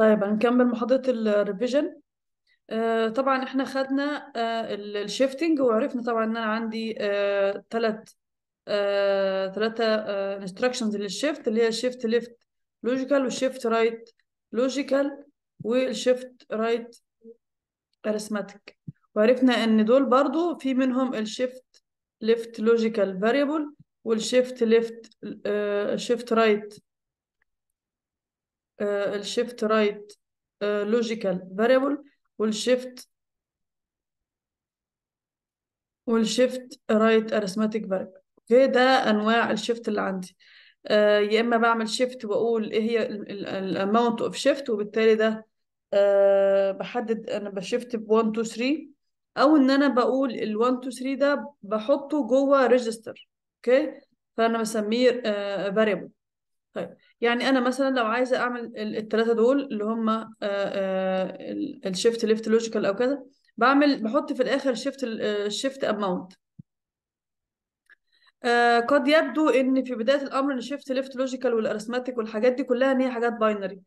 طيب هنكمل محاضرة الريفيجن آه، طبعا احنا خدنا آه، الشيفتنج وعرفنا طبعا ان انا عندي ثلاث ثلاثة انستراكشنز للشيفت اللي هي شيفت ليفت لوجيكال وشيفت رايت لوجيكال والشيفت رايت ارثماتيك وعرفنا ان دول برضو في منهم الشيفت ليفت لوجيكال فاريبل والشيفت ليفت شيفت رايت الشيفت رايت لوجيكال فاريبل والشيفت والشيفت رايت ارثماتيك فاريبل اوكي ده انواع الشيفت اللي عندي آه، يا اما بعمل شيفت واقول ايه هي الاماونت اوف شيفت وبالتالي ده آه، بحدد انا بشيفت ب 1 2 3 او ان انا بقول ال 1 2 3 ده بحطه جوه ريجستر اوكي فانا بسميه فاريبل آه، طيب يعني انا مثلا لو عايزه اعمل الثلاثه دول اللي هم الشيفت ليفت لوجيكال او كذا بعمل بحط في الاخر شيفت الشيفت اماونت قد يبدو ان في بدايه الامر ان شيفت ليفت لوجيكال والارثماتيك والحاجات دي كلها ان هي حاجات باينري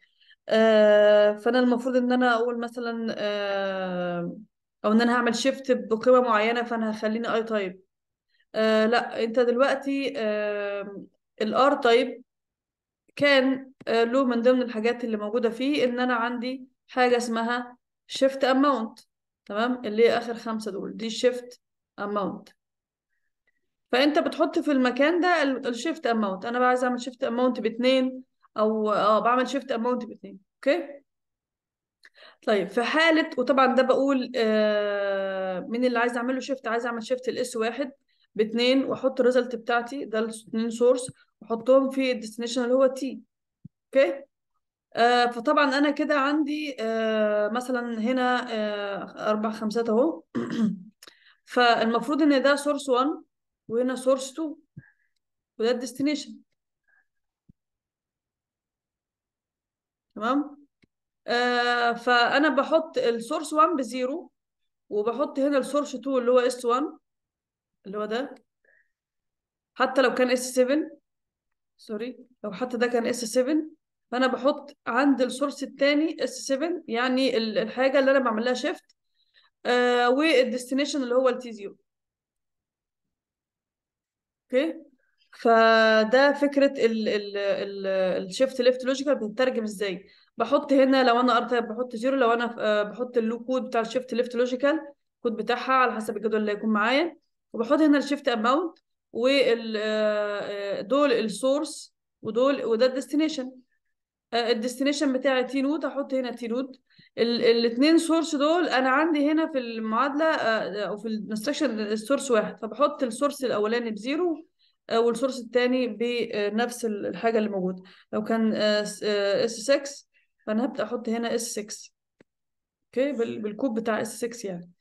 آه، فانا المفروض ان انا اقول مثلا آه، او ان انا هعمل شيفت بقيمه معينه فانا هخليني اي آه، تايب لا انت دلوقتي الار تايب كان آه، له من ضمن الحاجات اللي موجودة فيه إن أنا عندي حاجة اسمها شيفت اماونت تمام اللي هي آخر خمسة دول دي شيفت اماونت فأنت بتحط في المكان ده الشيفت اماونت أنا بقى عايز أعمل شيفت اماونت باتنين أو أه بعمل شيفت اماونت باتنين أوكي طيب في حالة وطبعا ده بقول آه من اللي عايز أعمله شيفت عايز أعمل شيفت الإس واحد باتنين واحط الريزلت بتاعتي ده الاثنين سورس واحطهم في الديستنيشن اللي هو تي اوكي آه فطبعا انا كده عندي آه مثلا هنا آه اربع خمسات اهو فالمفروض ان ده سورس 1 وهنا سورس 2 وده الديستنيشن تمام آه فانا بحط السورس 1 بزيرو وبحط هنا السورس 2 اللي هو اس 1 اللي هو ده حتى لو كان اس 7 سوري لو حتى ده كان اس 7 فانا بحط عند السورس الثاني اس 7 يعني الحاجه اللي انا بعمل لها شيفت آه والديستنيشن اللي هو التي زيرو اوكي فده فكره الشيفت ليفت لوجيكال بتترجم ازاي بحط هنا لو انا ار طيب بحط زيرو لو انا آه، بحط اللو كود بتاع الشيفت ليفت لوجيكال الكود بتاعها على حسب الجدول اللي هيكون معايا وبحط هنا الشيفت اماونت ودول السورس ودول وده الديستنيشن آه، الديستنيشن بتاعي تي نود احط هنا تي نود الاثنين سورس دول انا عندي هنا في المعادله آه، آه، او في الانستراكشن السورس واحد فبحط السورس الاولاني بزيرو والسورس الثاني بنفس الحاجه اللي موجوده لو كان اس 6 فانا هبدا احط هنا اس 6 اوكي بالكوب بتاع اس 6 يعني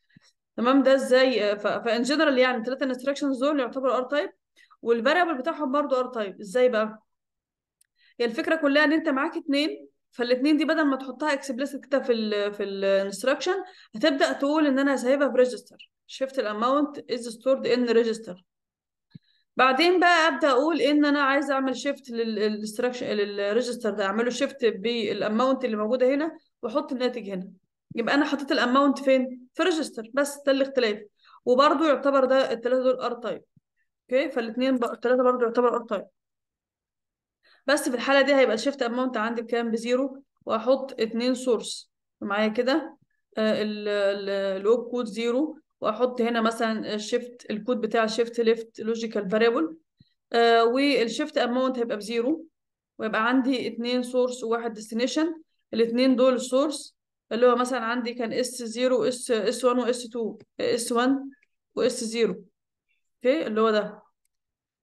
تمام ده ازاي آه، فان جنرال يعني الثلاثه انستراكشنز دول يعتبروا ار تايب والفاريبل بتاعهم برضو ار تايب ازاي بقى هي الفكره كلها ان انت معاك اثنين فالاثنين دي بدل ما تحطها اكسبلسيت كده في الـ في الانستراكشن هتبدا تقول ان انا سايبها في ريجستر شيفت الاماونت از ستورد ان ريجستر بعدين بقى ابدا اقول ان انا عايز اعمل شيفت للانستراكشن للريجستر ده اعمله شيفت بالاماونت اللي موجوده هنا واحط الناتج هنا يبقى انا حطيت الاماونت فين في ريجستر بس ده الاختلاف وبرده يعتبر ده الثلاثه دول ار تايب اوكي فالاثنين الثلاثه برده يعتبر ار تايب بس في الحاله دي هيبقى الشيفت اماونت عندي بكام بزيرو واحط اثنين سورس معايا كده آه، الاوب كود زيرو واحط هنا مثلا الشيفت الكود بتاع الشيفت ليفت لوجيكال فاريبل والشيفت اماونت هيبقى بزيرو ويبقى عندي اثنين سورس وواحد ديستنيشن الاثنين دول السورس اللي هو مثلا عندي كان اس 0 واس اس 1 واس 2 اس 1 واس 0 اوكي اللي هو ده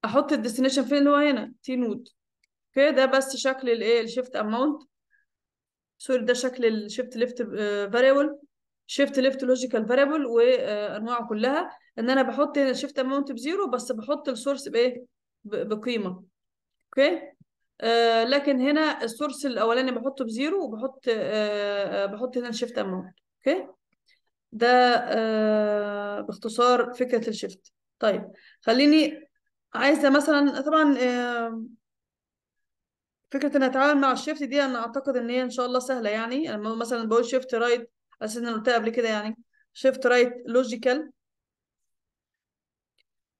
احط الديستنيشن فين اللي هو هنا تي نود اوكي ده بس شكل الايه الشيفت اماونت سوري ده شكل الشيفت ليفت فاريبل شيفت ليفت لوجيكال فاريبل وانواعه كلها ان انا بحط هنا الشيفت اماونت بزيرو بس بحط السورس بايه بقيمه اوكي آه، لكن هنا السورس الاولاني بحطه بزيرو وبحط آه, آه، بحط هنا الشيفت اماونت اوكي ده آه باختصار فكره الشيفت طيب خليني عايزه مثلا طبعا آه فكره ان اتعامل مع الشيفت دي انا اعتقد ان هي ان شاء الله سهله يعني انا يعني مثلا بقول شيفت رايت اساس ان انا قلتها قبل كده يعني شيفت رايت لوجيكال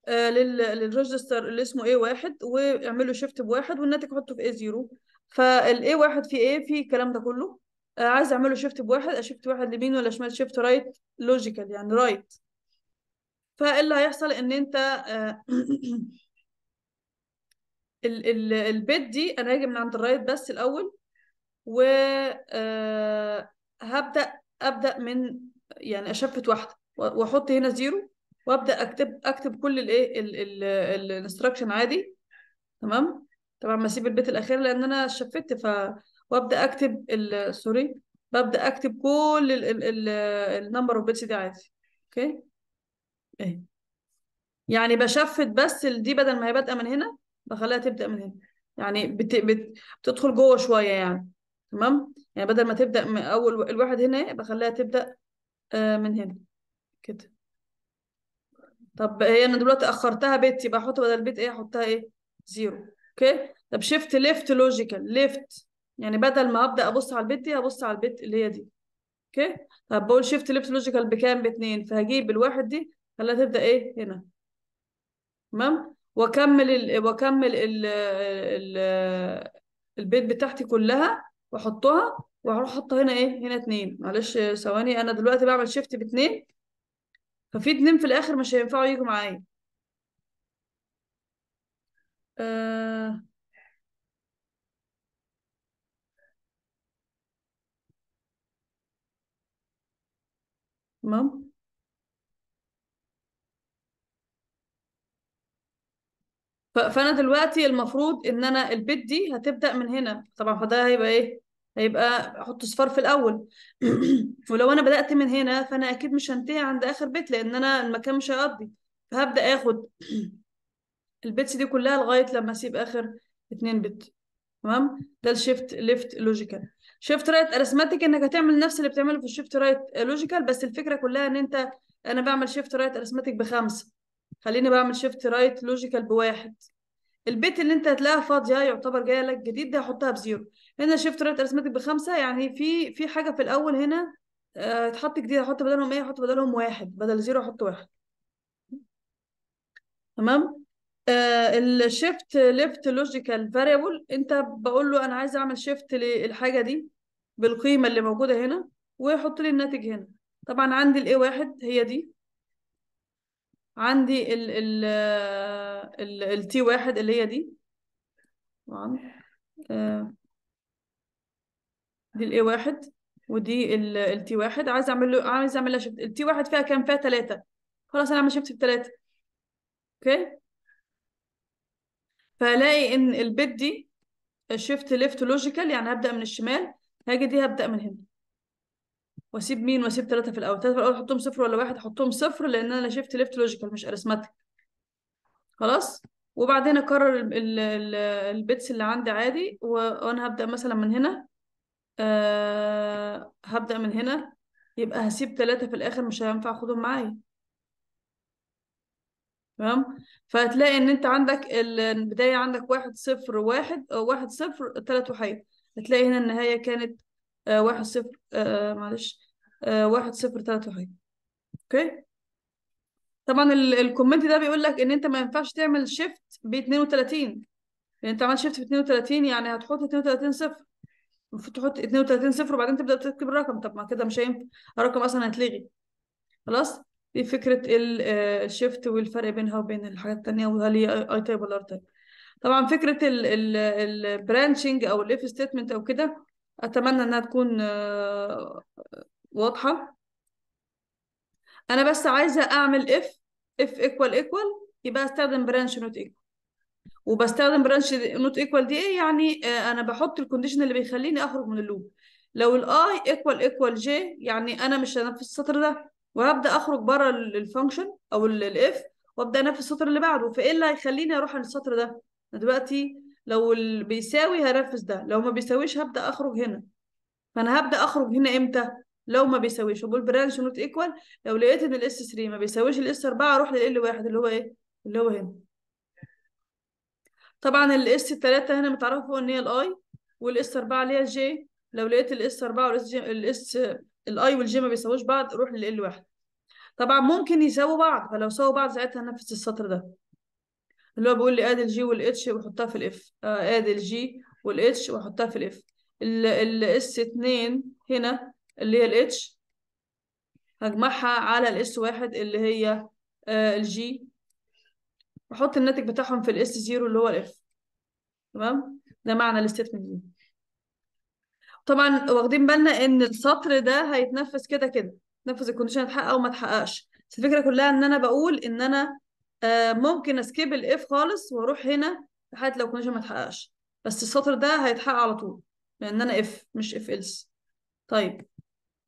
آه، للريجستر اللي اسمه A1 واعملوا شيفت بواحد والناتج حطه في A0 فال A1 في A في الكلام ده كله آه، عايز اعمله شيفت بواحد اشيفت واحد لمين ولا شمال شيفت رايت لوجيكال يعني رايت فاللي هيحصل ان انت آه، ال ال البيت دي انا هاجي من عند الرايت بس الاول و هبدا ابدا من يعني اشفت واحده واحط هنا زيرو وابدا اكتب اكتب كل الايه الانستراكشن عادي تمام طبعا ما اسيب البيت الاخير لان انا شفت ف وابدا اكتب سوري ببدا اكتب كل النمبر اوف بيتس دي عادي اوكي ايه يعني بشفت بس دي بدل ما هي بادئه من هنا بخليها تبدا من هنا يعني بت... بت... بتدخل جوه شويه يعني تمام يعني بدل ما تبدا من اول الواحد هنا بخليها تبدا آه، من هنا كده طب هي انا دلوقتي اخرتها بيت يبقى احط بدل بيت ايه احطها ايه زيرو اوكي طب شيفت ليفت لوجيكال ليفت يعني بدل ما ابدا ابص على البيت دي هبص على البيت اللي هي دي اوكي طب بقول شيفت ليفت لوجيكال بكام باتنين فهجيب الواحد دي خليها تبدا ايه هنا تمام واكمل ال... واكمل ال... ال... البيت بتاعتي كلها واحطها واروح احط هنا ايه هنا اتنين معلش ثواني انا دلوقتي بعمل شيفت باتنين ففي اتنين في الاخر مش هينفعوا يجوا معايا أه... تمام فانا دلوقتي المفروض ان انا البيت دي هتبدا من هنا طبعا فده هيبقى ايه هيبقى احط صفار في الاول ولو انا بدات من هنا فانا اكيد مش هنتهي عند اخر بيت لان انا المكان مش هيقضي فهبدا اخد البيتس دي كلها لغايه لما اسيب اخر اتنين بت تمام ده الشيفت ليفت لوجيكال شيفت رايت ارثماتيك انك هتعمل نفس اللي بتعمله في الشيفت رايت لوجيكال بس الفكره كلها ان انت انا بعمل شيفت رايت ارثماتيك بخمسه خليني بعمل شيفت رايت لوجيكال بواحد البيت اللي انت هتلاقيها فاضيه يعتبر جايه لك جديد ده هحطها بزيرو هنا شيفت رايت ارسمتك بخمسه يعني في في حاجه في الاول هنا اتحط آه، جديد احط بدلهم ايه احط بدلهم واحد بدل زيرو احط واحد تمام آه الشيفت ليفت لوجيكال فاريبل انت بقول له انا عايز اعمل شيفت للحاجه دي بالقيمه اللي موجوده هنا ويحط لي الناتج هنا طبعا عندي الاي واحد هي دي عندي ال ال ال تي واحد اللي هي دي طبعا آه، دي الاي واحد ودي ال تي واحد عايز اعمل له عايز اعمل لها شيفت تي واحد فيها كام فيها ثلاثة خلاص انا اعمل شيفت بثلاثة اوكي فهلاقي ان البت دي شيفت ليفت لوجيكال يعني هبدأ من الشمال هاجي دي هبدأ من هنا واسيب مين واسيب ثلاثه في الاول ثلاثه في الاول احطهم صفر ولا واحد احطهم صفر لان انا شفت ليفت لوجيكال مش ارثماتيك خلاص وبعدين اكرر البيتس اللي عندي عادي وانا هبدا مثلا من هنا أه هبدا من هنا يبقى هسيب ثلاثه في الاخر مش هينفع اخدهم معايا تمام فهتلاقي ان انت عندك البدايه عندك واحد صفر واحد او واحد صفر ثلاث وحيد هتلاقي هنا النهايه كانت آه، واحد صفر آه، معلش آه، واحد صفر تلاتة واحد اوكي طبعا الكومنت ده بيقول لك ان انت ما ينفعش تعمل شيفت ب 32 لان يعني انت عملت شيفت ب 32 يعني هتحط 32 صفر المفروض تحط 32 صفر وبعدين تبدا تكتب الرقم طب ما كده مش هينفع الرقم اصلا هيتلغي خلاص دي فكره الشيفت آه، والفرق بينها وبين الحاجات الثانيه وهل هي اي تايب ولا ار تايب طبعا فكره البرانشنج او الاف ستيتمنت او كده اتمنى انها تكون آه، واضحة؟ أنا بس عايزة أعمل if if equal equal يبقى أستخدم branch not equal وبستخدم برانش نوت ايكوال دي ايه يعني آه، انا بحط الكونديشن اللي بيخليني اخرج من اللوب لو الـ i ايكوال ايكوال جي يعني انا مش هنفذ السطر ده وهبدا اخرج بره الفانكشن او الـ الاف وابدا انفذ السطر اللي بعده فايه اللي هيخليني اروح عن السطر ده انا دلوقتي لو بيساوي هنفذ ده لو ما بيساويش هبدا اخرج هنا فانا هبدا اخرج هنا امتى لو ما بيساويش وبقول برانش نوت ايكوال لو لقيت ان الاس 3 ما بيساويش الاس 4 اروح للال واحد اللي هو ايه اللي هو هنا طبعا الاس 3 هنا متعرفه فوق ان هي الاي والاس 4 اللي هي الجي لو لقيت الاس 4 والاس جي الاس الاي والجي ما بيساووش بعض روح للال واحد طبعا ممكن يساووا بعض فلو ساووا بعض ساعتها هنفذ السطر ده اللي هو بيقول لي ادي الجي والاتش واحطها في الاف آه، ادي الجي والاتش واحطها في الاف الاس 2 هنا اللي هي الاتش هجمعها على الاس واحد اللي هي آه، الجي واحط الناتج بتاعهم في الاس زيرو اللي هو الاف تمام ده معنى الستيتمنت دي طبعا واخدين بالنا ان السطر ده هيتنفذ كده كده تنفذ الكونديشن اتحقق او ما اتحققش بس الفكره كلها ان انا بقول ان انا آه، ممكن اسكيب الاف خالص واروح هنا لحد لو الكونديشن ما اتحققش بس السطر ده هيتحقق على طول لان انا اف مش اف الس طيب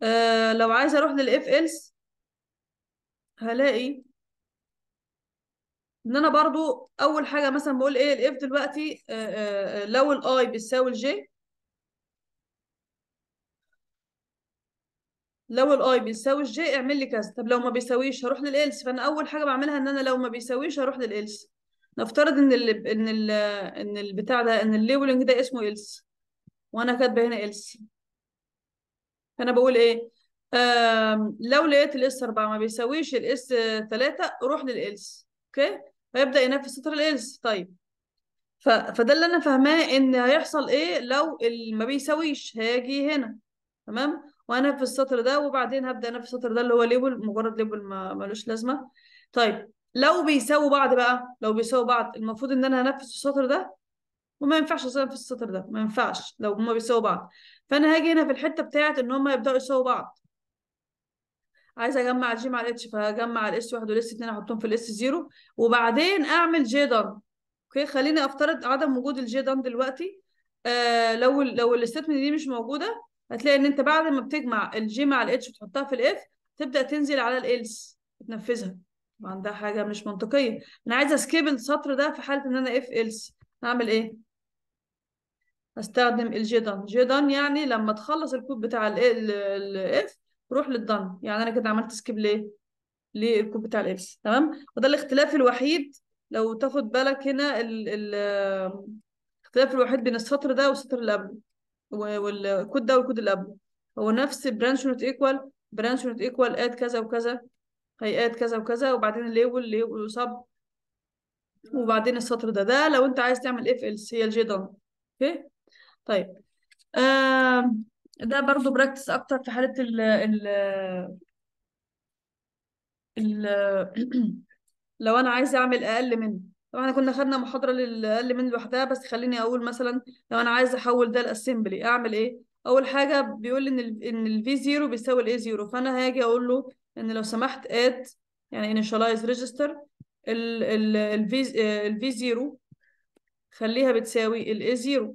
آه لو عايزه اروح للاف إلس هلاقي ان انا برضو اول حاجه مثلا بقول ايه الاف دلوقتي آه آه, آه، لو الاي بتساوي الجي لو الاي بيساوي الجي اعمل لي كذا طب لو ما بيساويش هروح للالس فانا اول حاجه بعملها ان انا لو ما بيساويش هروح للالس نفترض ان الـ ان الـ ان البتاع ده ان الليبلنج ده اسمه الس وانا كاتبه هنا الس فانا بقول ايه لو لقيت الاس 4 ما بيساويش الاس 3 روح للالس اوكي هيبدا ينفذ سطر الالس طيب ف... فده اللي انا فاهماه ان هيحصل ايه لو ما بيساويش هاجي هنا تمام وهنفذ السطر ده وبعدين هبدا انفذ السطر ده اللي هو ليبل مجرد ليبل ما ملوش لازمه طيب لو بيساووا بعض بقى لو بيساووا بعض المفروض ان انا هنفذ السطر ده وما ينفعش انفذ السطر ده ما ينفعش لو هما بيساووا بعض فانا هاجي هنا في الحته بتاعه ان هم يبداوا يساووا بعض عايزه اجمع الجي مع الاتش فهجمع الاس واحد والاس اتنين احطهم في الاس زيرو وبعدين اعمل جي دان اوكي خليني افترض عدم وجود الجي دان دلوقتي آه لو لو الاستيتمنت دي مش موجوده هتلاقي ان انت بعد ما بتجمع الجي مع الاتش وتحطها في الاف تبدا تنزل على الالس تنفذها عندها حاجه مش منطقيه انا عايزه اسكيب السطر ده في حاله ان انا اف الس اعمل ايه استخدم الجدن جدن يعني لما تخلص الكود بتاع الاف روح للدن يعني انا كده عملت سكيب ليه للكود بتاع الالس تمام وده الاختلاف الوحيد لو تاخد بالك هنا ال ال الاختلاف الوحيد بين السطر ده والسطر اللي قبله والكود ده والكود اللي قبله هو نفس برانش نوت ايكوال برانش نوت ايكوال اد كذا وكذا هي اد كذا وكذا وبعدين الليبل ليبل وسب وبعدين السطر ده ده لو انت عايز تعمل اف الس هي الجي دون اوكي طيب ده برضو براكتس اكتر في حاله ال ال ال لو انا عايزه اعمل اقل من طبعا احنا كنا خدنا محاضره للاقل من لوحدها بس خليني اقول مثلا لو انا عايزه احول ده لاسمبلي اعمل ايه اول حاجه بيقول لي ان ال ان الفي 0 بيساوي الاي 0 فانا هاجي اقول له ان لو سمحت اد يعني initialize register ال ال الفي الفي 0 خليها بتساوي الاي 0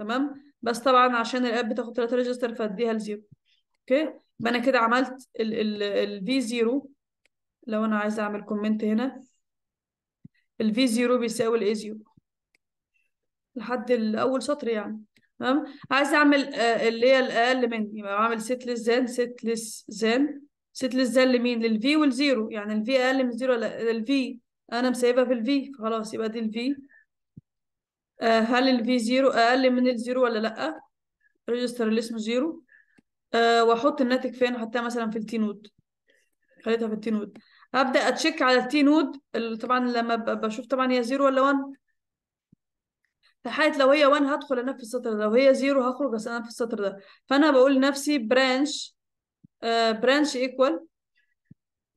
تمام بس طبعا عشان الاب بتاخد 3 ريجستر فاديها لزيرو اوكي يبقى انا كده عملت الفي 0 لو انا عايزه اعمل كومنت هنا الفي 0 بيساوي الاي 0 لحد الاول سطر يعني تمام عايزه اعمل آه، اللي هي الاقل من يبقى بعمل سيت للزان ست للزان ست للزان لمين للفي والزيرو يعني الفي اقل من زيرو الفي انا مسايبها في الفي خلاص يبقى دي الفي آه، هل ال V0 أقل من ال0 ولا لأ؟ register اللي اسمه آه، 0 وأحط الناتج فين؟ أحطها مثلا في T التينود خليتها في T التينود هبدأ أتشيك على T التينود طبعا لما بشوف طبعا هي 0 ولا 1؟ في حالة لو هي 1 هدخل أنفذ السطر ده، لو هي 0 هخرج أنفذ السطر ده، فأنا بقول لنفسي branch آه، branch إيكوال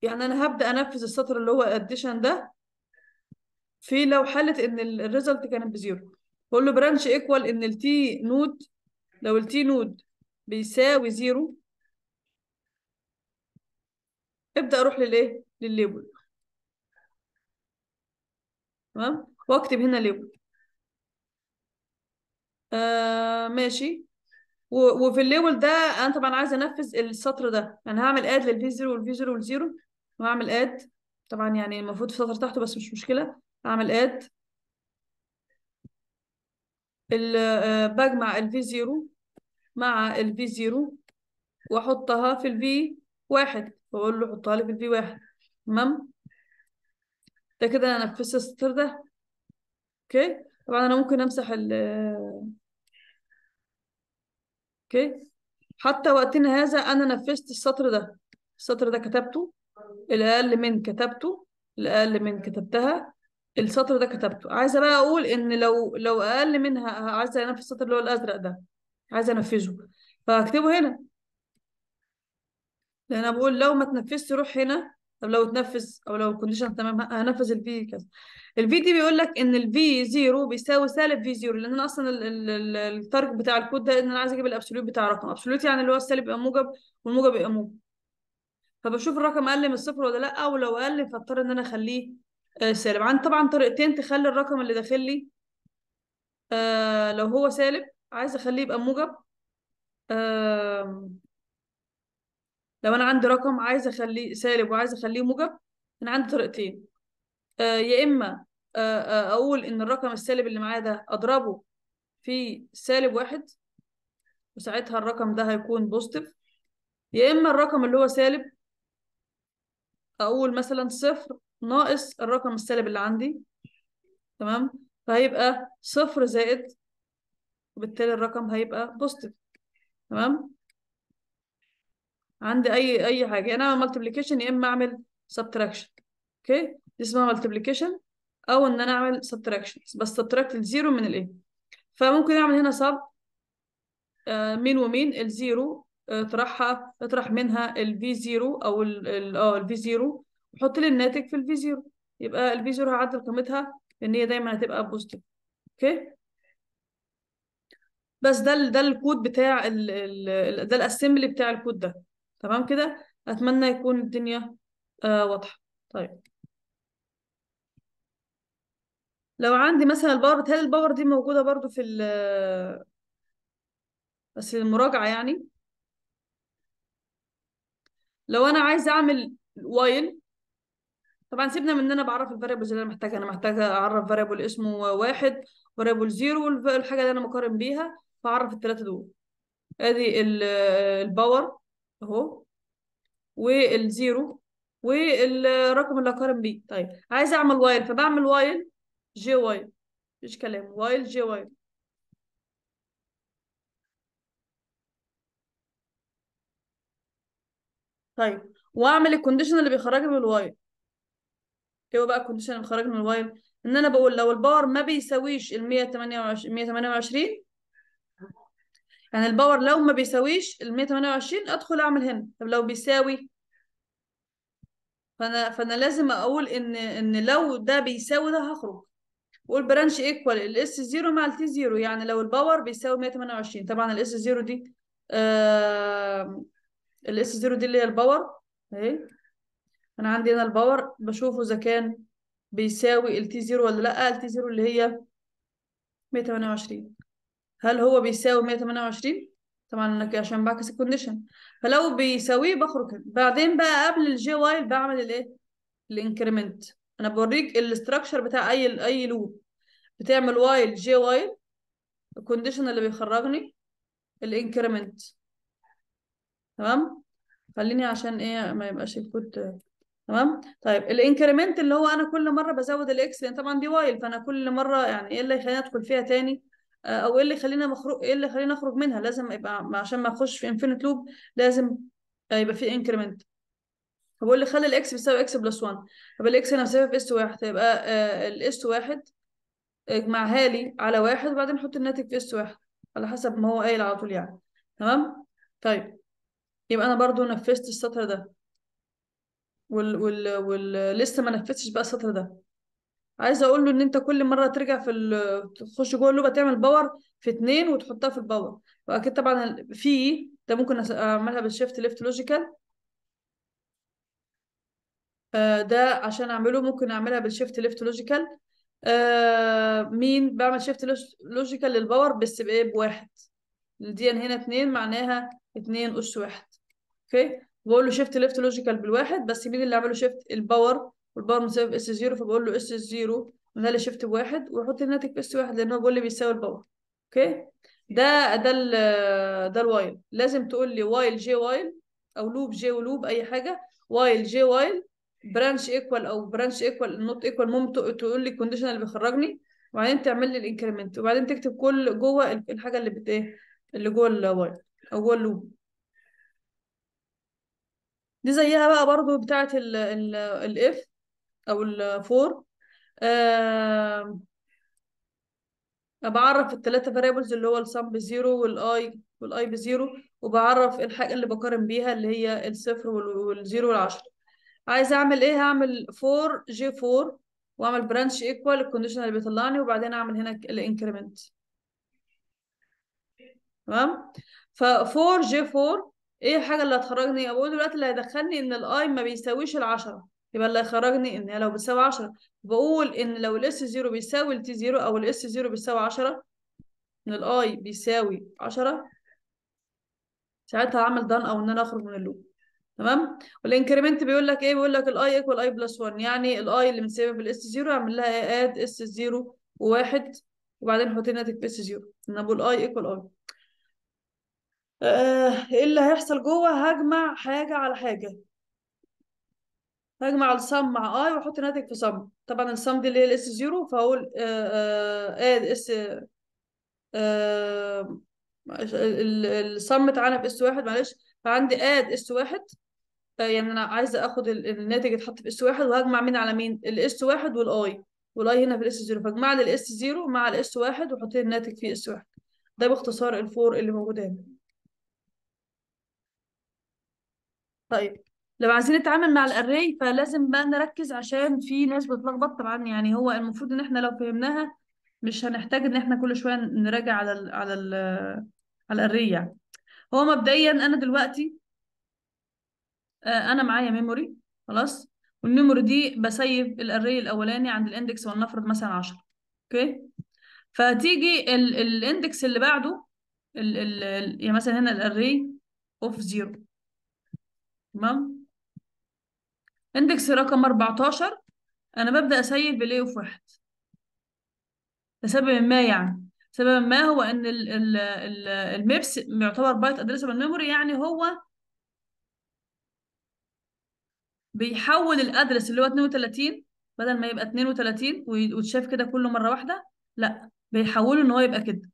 يعني أنا هبدأ أنفذ السطر اللي هو addition ده في لو حاله ان الريزلت كانت بزيرو بقول له برانش ايكوال ان التي نود لو التي نود بيساوي زيرو ابدا اروح للايه للليبل تمام واكتب هنا ليبل آه ماشي وفي الليبل ده انا طبعا عايز انفذ السطر ده يعني هعمل اد للفي 0 والفي 0 والزيرو وهعمل اد طبعا يعني المفروض في سطر تحته بس مش مشكله بعمل اد آه، بجمع الفي زيرو مع الفي زيرو واحطها في الفي واحد بقول له حطها لي في الفي واحد تمام ده كده انا نفذت السطر ده اوكي طبعا انا ممكن امسح ال اوكي حتى وقتنا هذا انا نفذت السطر ده السطر ده كتبته الاقل من كتبته الاقل من كتبتها السطر ده كتبته عايزه بقى اقول ان لو لو اقل منها عايزه انفذ السطر اللي هو الازرق ده عايزه انفذه فهكتبه هنا لان انا بقول لو ما تنفذش روح هنا طب لو اتنفذ او لو الكونديشن تمام هنفذ الفي كذا الفي دي بيقول لك ان الفي 0 بيساوي سالب في 0 لان انا اصلا التارجت بتاع الكود ده ان انا عايز اجيب الابسوليوت بتاع رقم ابسوليوت يعني اللي هو السالب يبقى موجب والموجب يبقى موجب فبشوف الرقم اقل من الصفر ولا لا ولو اقل فاضطر ان انا اخليه آه، سالب عندي طبعا طريقتين تخلي الرقم اللي داخل لي آه لو هو سالب عايز اخليه يبقى موجب آه لو انا عندي رقم عايز اخليه سالب وعايز اخليه موجب انا عندي طريقتين آه يا اما آه, آه، اقول ان الرقم السالب اللي معايا ده اضربه في سالب واحد وساعتها الرقم ده هيكون بوزيتيف يا اما الرقم اللي هو سالب اقول مثلا صفر ناقص الرقم السالب اللي عندي تمام فهيبقى صفر زائد وبالتالي الرقم هيبقى بوستيف تمام عندي اي اي حاجه يعني انا اعمل مالتيبليكيشن يا اما اعمل سبتراكشن اوكي دي اسمها مالتيبليكيشن او ان انا اعمل سبتراكشن بس سبتراكت الزيرو من الايه فممكن اعمل هنا سب آه مين ومين الزيرو آه، اطرحها اطرح منها الفي زيرو او ال اه الفي زيرو وحط لي الناتج في الفي زيرو يبقى الفي زيرو هعدل قيمتها لان هي دايما هتبقى بوزيتيف اوكي بس ده ده الكود بتاع ال ده الاسمبلي بتاع الكود ده تمام كده اتمنى يكون الدنيا آه واضحه طيب لو عندي مثلا الباور بتهيألي الباور دي موجوده برضو في ال بس المراجعه يعني لو انا عايزه اعمل وايل طبعا سيبنا من ان انا بعرف الفاريبلز اللي انا محتاجها انا محتاجه اعرف فاريبل اسمه واحد فاريبل زيرو والحاجه اللي انا مقارن بيها فاعرف الثلاثه دول ادي الباور اهو والزيرو والرقم اللي اقارن بيه طيب عايزه اعمل وايل فبعمل وايل جي وايل مفيش كلام وايل جي وايل طيب واعمل الكونديشن اللي بيخرجني من الوايل اللي هو بقى الكونديشن اللي خرجنا من الوايل ان انا بقول لو الباور ما بيساويش ال 128 128 يعني الباور لو ما بيساويش ال 128 ادخل اعمل هنا طب لو بيساوي فانا فانا لازم اقول ان ان لو ده بيساوي ده هخرج وقول برانش ايكوال الاس 0 مع التي 0 يعني لو الباور بيساوي 128 طبعا الاس 0 دي آه الاس 0 دي اللي هي الباور اهي انا عندي هنا الباور بشوفه اذا كان بيساوي تي زيرو ولا لا تي زيرو اللي هي 128 هل هو بيساوي 128 طبعا عشان بعكس الكونديشن فلو بيساويه بخرج بعدين بقى قبل الجي واي بعمل الايه الانكريمنت انا بوريك الاستراكشر بتاع اي اي لوب بتعمل وايل جي وايل الكونديشن اللي بيخرجني الانكريمنت تمام خليني عشان ايه ما يبقاش الكود تمام طيب الانكريمنت اللي هو انا كل مره بزود الاكس لان طبعا دي وايل فانا كل مره يعني ايه اللي يخليني ادخل فيها تاني آه، او ايه اللي يخلينا مخرج ايه اللي يخلينا اخرج منها لازم يبقى عشان ما اخش في انفينيت لوب لازم يبقى في انكريمنت بقول لي خلي الاكس بيساوي اكس بلس 1 طب الاكس انا مسافه في اس 1 هيبقى الاس آه، 1 اجمعها لي على واحد وبعدين حط الناتج في اس 1 على حسب ما هو قايل على طول يعني تمام طيب يبقى انا برضو نفذت السطر ده وال... وال... وال... لسه ما نفذتش بقى السطر ده عايزه اقول له ان انت كل مره ترجع في تخش جوه اللوبه تعمل باور في اتنين وتحطها في الباور واكيد طبعا في ده ممكن اعملها بالشيفت ليفت لوجيكال ده عشان اعمله ممكن اعملها بالشيفت ليفت لوجيكال مين بعمل شيفت لوجيكال للباور بس بايه بواحد دي هنا اتنين معناها اتنين اس واحد اوكي بقول له شيفت ليفت لوجيكال بالواحد بس مين اللي عمله شيفت الباور والباور مساوي اس 0 فبقول له اس 0 اللي شيفت بواحد واحط الناتج في اس واحد لان هو بيقول لي بيساوي الباور اوكي ده ده ال ده الوايل لازم تقول لي وايل جي وايل او لوب جي ولوب اي حاجه وايل جي وايل برانش ايكوال او برانش ايكوال نوت ايكوال ممكن تقول لي الكونديشن اللي بيخرجني وبعدين تعمل لي الانكريمنت وبعدين تكتب كل جوه الحاجه اللي بت ايه اللي جوه الوايل او جوه اللوب دي زيها بقى برضو بتاعت ال ال الاف او الفور أه بعرف الثلاثة فاريبلز اللي هو السم بزيرو والاي والاي بزيرو وبعرف الحاجة اللي بقارن بيها اللي هي الصفر والزيرو والعشرة عايزة أعمل إيه هعمل فور جي فور وأعمل برانش ايكوال الكونديشن اللي بيطلعني وبعدين أعمل هنا الانكريمنت تمام ف 4 جي 4 ايه الحاجه اللي هتخرجني اقول دلوقتي اللي هيدخلني ان الـ I ما بيساويش الـ 10 يبقى اللي هيخرجني ان لو بتساوي 10 بقول ان لو الـ s 0 بيساوي الـ t 0 او الـ s 0 بيساوي 10 ان الـ I بيساوي 10 ساعتها هعمل دان او ان انا اخرج من اللوب تمام والانكريمنت بيقول لك ايه بيقول لك الـ I equal I plus 1 يعني الـ I اللي متساويه s 0 اعمل لها اد آد 0 و1 وبعدين حط الناتج في اس 0 ان ابو الاي ايكوال اي equal I. آه، ايه اللي هيحصل جوه هجمع حاجه على حاجه هجمع السم مع اي واحط ناتج في سم طبعا السم دي اللي هي الاس زيرو فهقول اد اس السم تعالى في اس واحد معلش فعندي اد اس واحد آه، يعني انا عايزه اخد الناتج اتحط في اس واحد وهجمع مين على مين الاس واحد والاي والاي هنا في الاس زيرو فاجمع لي الاس زيرو مع الاس واحد وحط لي الناتج في اس واحد ده باختصار الفور اللي موجود هنا طيب لو عايزين نتعامل مع الاري فلازم بقى نركز عشان في ناس بتلخبط طبعا يعني هو المفروض ان احنا لو فهمناها مش هنحتاج ان احنا كل شويه نراجع على الـ على الـ على الاري يعني هو مبدئيا انا دلوقتي آه، انا معايا ميموري خلاص والميموري دي بسيف الاري الاولاني عند الاندكس ولنفرض مثلا 10 اوكي فتيجي الاندكس اللي بعده يعني مثلا هنا الاري اوف 0 تمام اندكس رقم 14 انا ببدا اسيب بلاي اوف واحد لسبب ما يعني سبب ما هو ان ال ال ال الميبس يعتبر بايت ادريسبل ميموري يعني هو بيحول الادرس اللي هو 32 بدل ما يبقى 32 وتشاف كده كله مره واحده لا بيحوله ان هو يبقى كده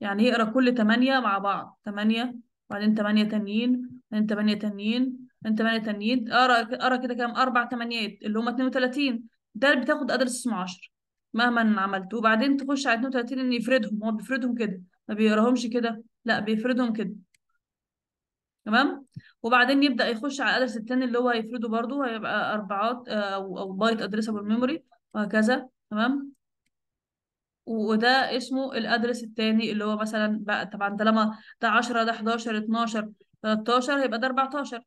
يعني يقرا كل 8 مع بعض 8 وبعدين 8 تانيين اتنين تمانية تانيين اتنين تمانية تانيين اقرا اقرا كده كام اربع تمانيات اللي هما 32 ده اللي بتاخد ادرس اسمه 10 مهما عملت وبعدين تخش على 32 ان يفردهم هو بيفردهم كده ما بيقراهمش كده لا بيفردهم كده تمام وبعدين يبدا يخش على الادرس التاني اللي هو هيفرده برضو هيبقى اربعات او آه، او بايت ادريسبل ميموري وهكذا تمام وده اسمه الادرس التاني اللي هو مثلا بقى طبعا طالما ده 10 ده 11 12 13 هيبقى ده 14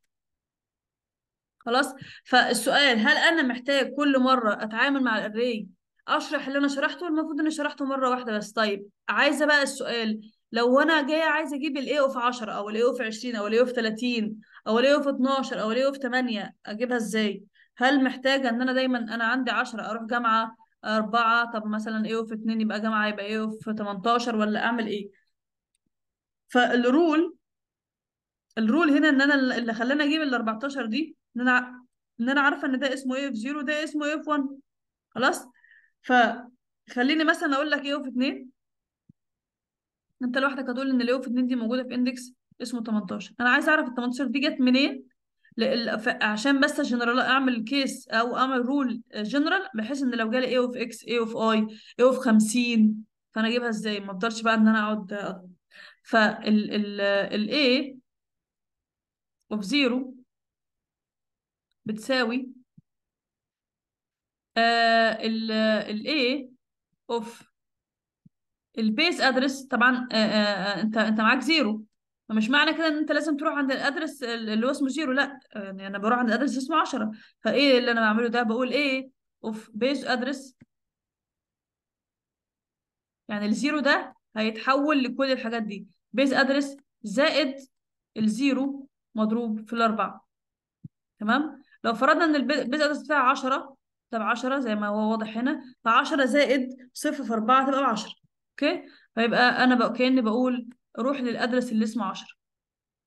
خلاص فالسؤال هل انا محتاج كل مره اتعامل مع الاري اشرح اللي انا شرحته المفروض اني شرحته مره واحده بس طيب عايزه بقى السؤال لو انا جايه عايزه اجيب الاي او في 10 او الاي او في 20 او الاي او في 30 او الاي او في 12 او الاي او في 8 اجيبها ازاي هل محتاجه ان انا دايما انا عندي 10 اروح جامعه 4 طب مثلا ايه في 2 يبقى جامعة يبقى ايه في 18 ولا أعمل ايه فالرول الرول هنا ان انا اللي خلاني اجيب ال 14 دي ان انا ان انا عارفه ان ده اسمه ايه اف 0 ده اسمه ايه اف 1 خلاص فخليني مثلا اقول لك ايه اوف 2 انت لوحدك هتقول ان الاوف 2 دي موجوده في اندكس اسمه 18 انا عايز اعرف ال 18 دي جت منين ف... عشان بس جنرال اعمل كيس او اعمل رول جنرال بحيث ان لو جالي ايه اوف اكس ايه اوف اي ايه اوف 50 فانا اجيبها ازاي ما افضلش بقى ان انا اقعد فال ال ال ايه اوف زيرو بتساوي آه، ال ال A اوف البيس ادرس طبعا uh, uh, انت انت معاك زيرو فمش معنى كده ان انت لازم تروح عند الادرس اللي هو اسمه زيرو لا يعني انا بروح عند الادرس اسمه 10 فايه اللي انا بعمله ده بقول ايه اوف بيس ادرس يعني الزيرو ده هيتحول لكل الحاجات دي بيس ادرس زائد الزيرو مضروب في الأربعة تمام لو فرضنا إن البيز أدرس بتاعي 10 طب 10 زي ما هو واضح هنا ف 10 زائد صفر في 4 تبقى 10 أوكي فيبقى أنا بقى كأني بقول روح للأدرس اللي اسمه 10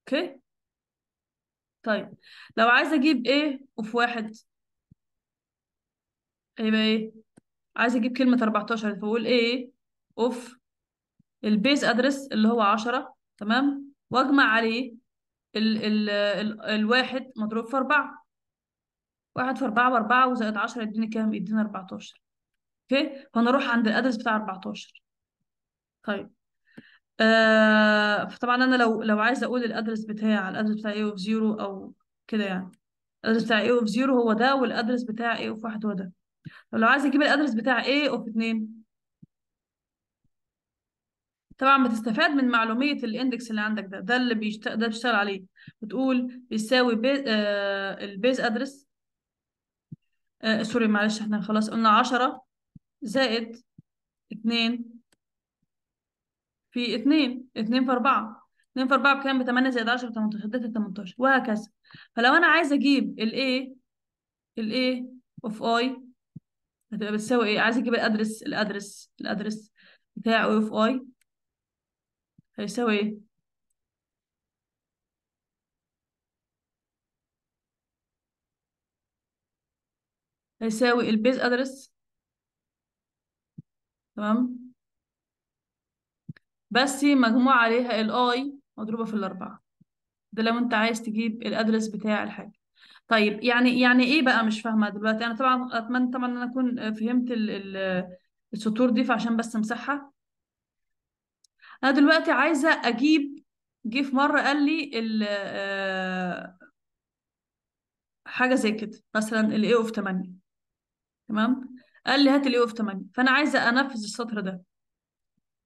أوكي طيب لو عايز أجيب إيه أوف واحد هيبقى إيه عايز أجيب كلمة 14 فأقول إيه أوف البيز أدرس اللي هو 10 تمام واجمع عليه ال ال ال الواحد مضروب في أربعة واحد في أربعة وأربعة وزائد عشرة يديني كام؟ يديني أربعتاشر أوكي فنروح عند الأدرس بتاع أربعتاشر طيب آه فطبعا أنا لو لو عايزة أقول الأدرس بتاع الأدرس بتاع A of zero أو كده يعني الأدرس بتاع A of zero هو ده والأدرس بتاع A of واحد هو ده لو عايزة أجيب الأدرس بتاع A of اتنين طبعا بتستفاد من معلوميه الاندكس اللي عندك ده ده اللي بيشت... ده بتشتغل عليه بتقول بيساوي بي... آه البيز ادرس آه سوري معلش احنا خلاص قلنا 10 زائد 2 في 2 2 في 4 2 في 4 بكام ب 8 زائد 10 ب 18 تمنتاشر 18 وهكذا فلو انا عايز اجيب الايه الايه اوف اي هتبقى بتساوي ايه عايز اجيب الادرس الادرس الادرس بتاع او اوف اي هيساوي ايه هيساوي البيز ادرس تمام بس مجموع عليها الاي مضروبة في الأربعة ده لو أنت عايز تجيب الأدرس بتاع الحاجة طيب يعني يعني إيه بقى مش فاهمة دلوقتي أنا طبعا أتمنى طبعا إن أنا أكون فهمت السطور دي فعشان بس أمسحها انا دلوقتي عايزه اجيب جه في مره قال لي ال آه، حاجه زي كده مثلا الاي اوف 8 تمام قال لي هات الاي اوف 8 فانا عايزه انفذ السطر ده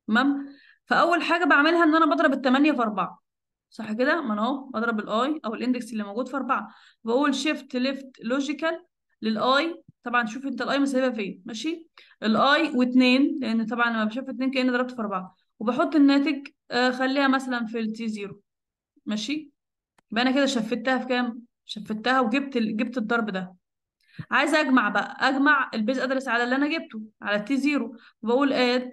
تمام فاول حاجه بعملها ان انا بضرب 8 في 4 صح كده ما انا اهو بضرب الاي او الاندكس اللي موجود في 4 بقول شيفت ليفت لوجيكال للاي طبعا شوف انت الاي مسيبها فين ماشي الاي و2 لان طبعا لما بشوف 2 كاني ضربت في 4 وبحط الناتج آه، خليها مثلا في t زيرو ماشي يبقى انا كده شفتها في كام شفتها وجبت ال... جبت الضرب ده عايزه اجمع بقى اجمع البيز ادرس على اللي انا جبته على t زيرو وبقول اد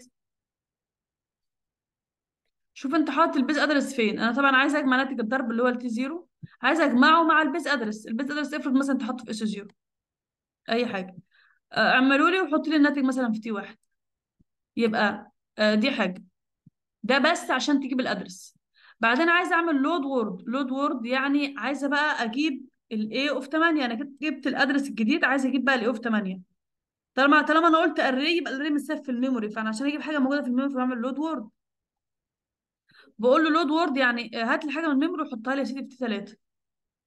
شوف انت حاطط البيز ادرس فين انا طبعا عايزه اجمع ناتج الضرب اللي هو t زيرو عايزه اجمعه مع البيز ادرس البيز ادرس افرض مثلا انت حاطه في اس زيرو اي حاجه آه، اعملوا لي وحط لي الناتج مثلا في تي واحد يبقى آه، دي حاجه ده بس عشان تجيب الادرس بعدين عايزه اعمل لود وورد لود وورد يعني عايزه بقى اجيب الاي اوف 8 انا جبت الادرس الجديد عايزه اجيب بقى الاي اوف 8 طالما طالما انا قلت اري يبقى الاري متساب في الميموري فانا عشان اجيب حاجه موجوده في الميموري بعمل لود وورد بقول له لود وورد يعني هات لي حاجه من الميموري وحطها لي يا سيدي في تي 3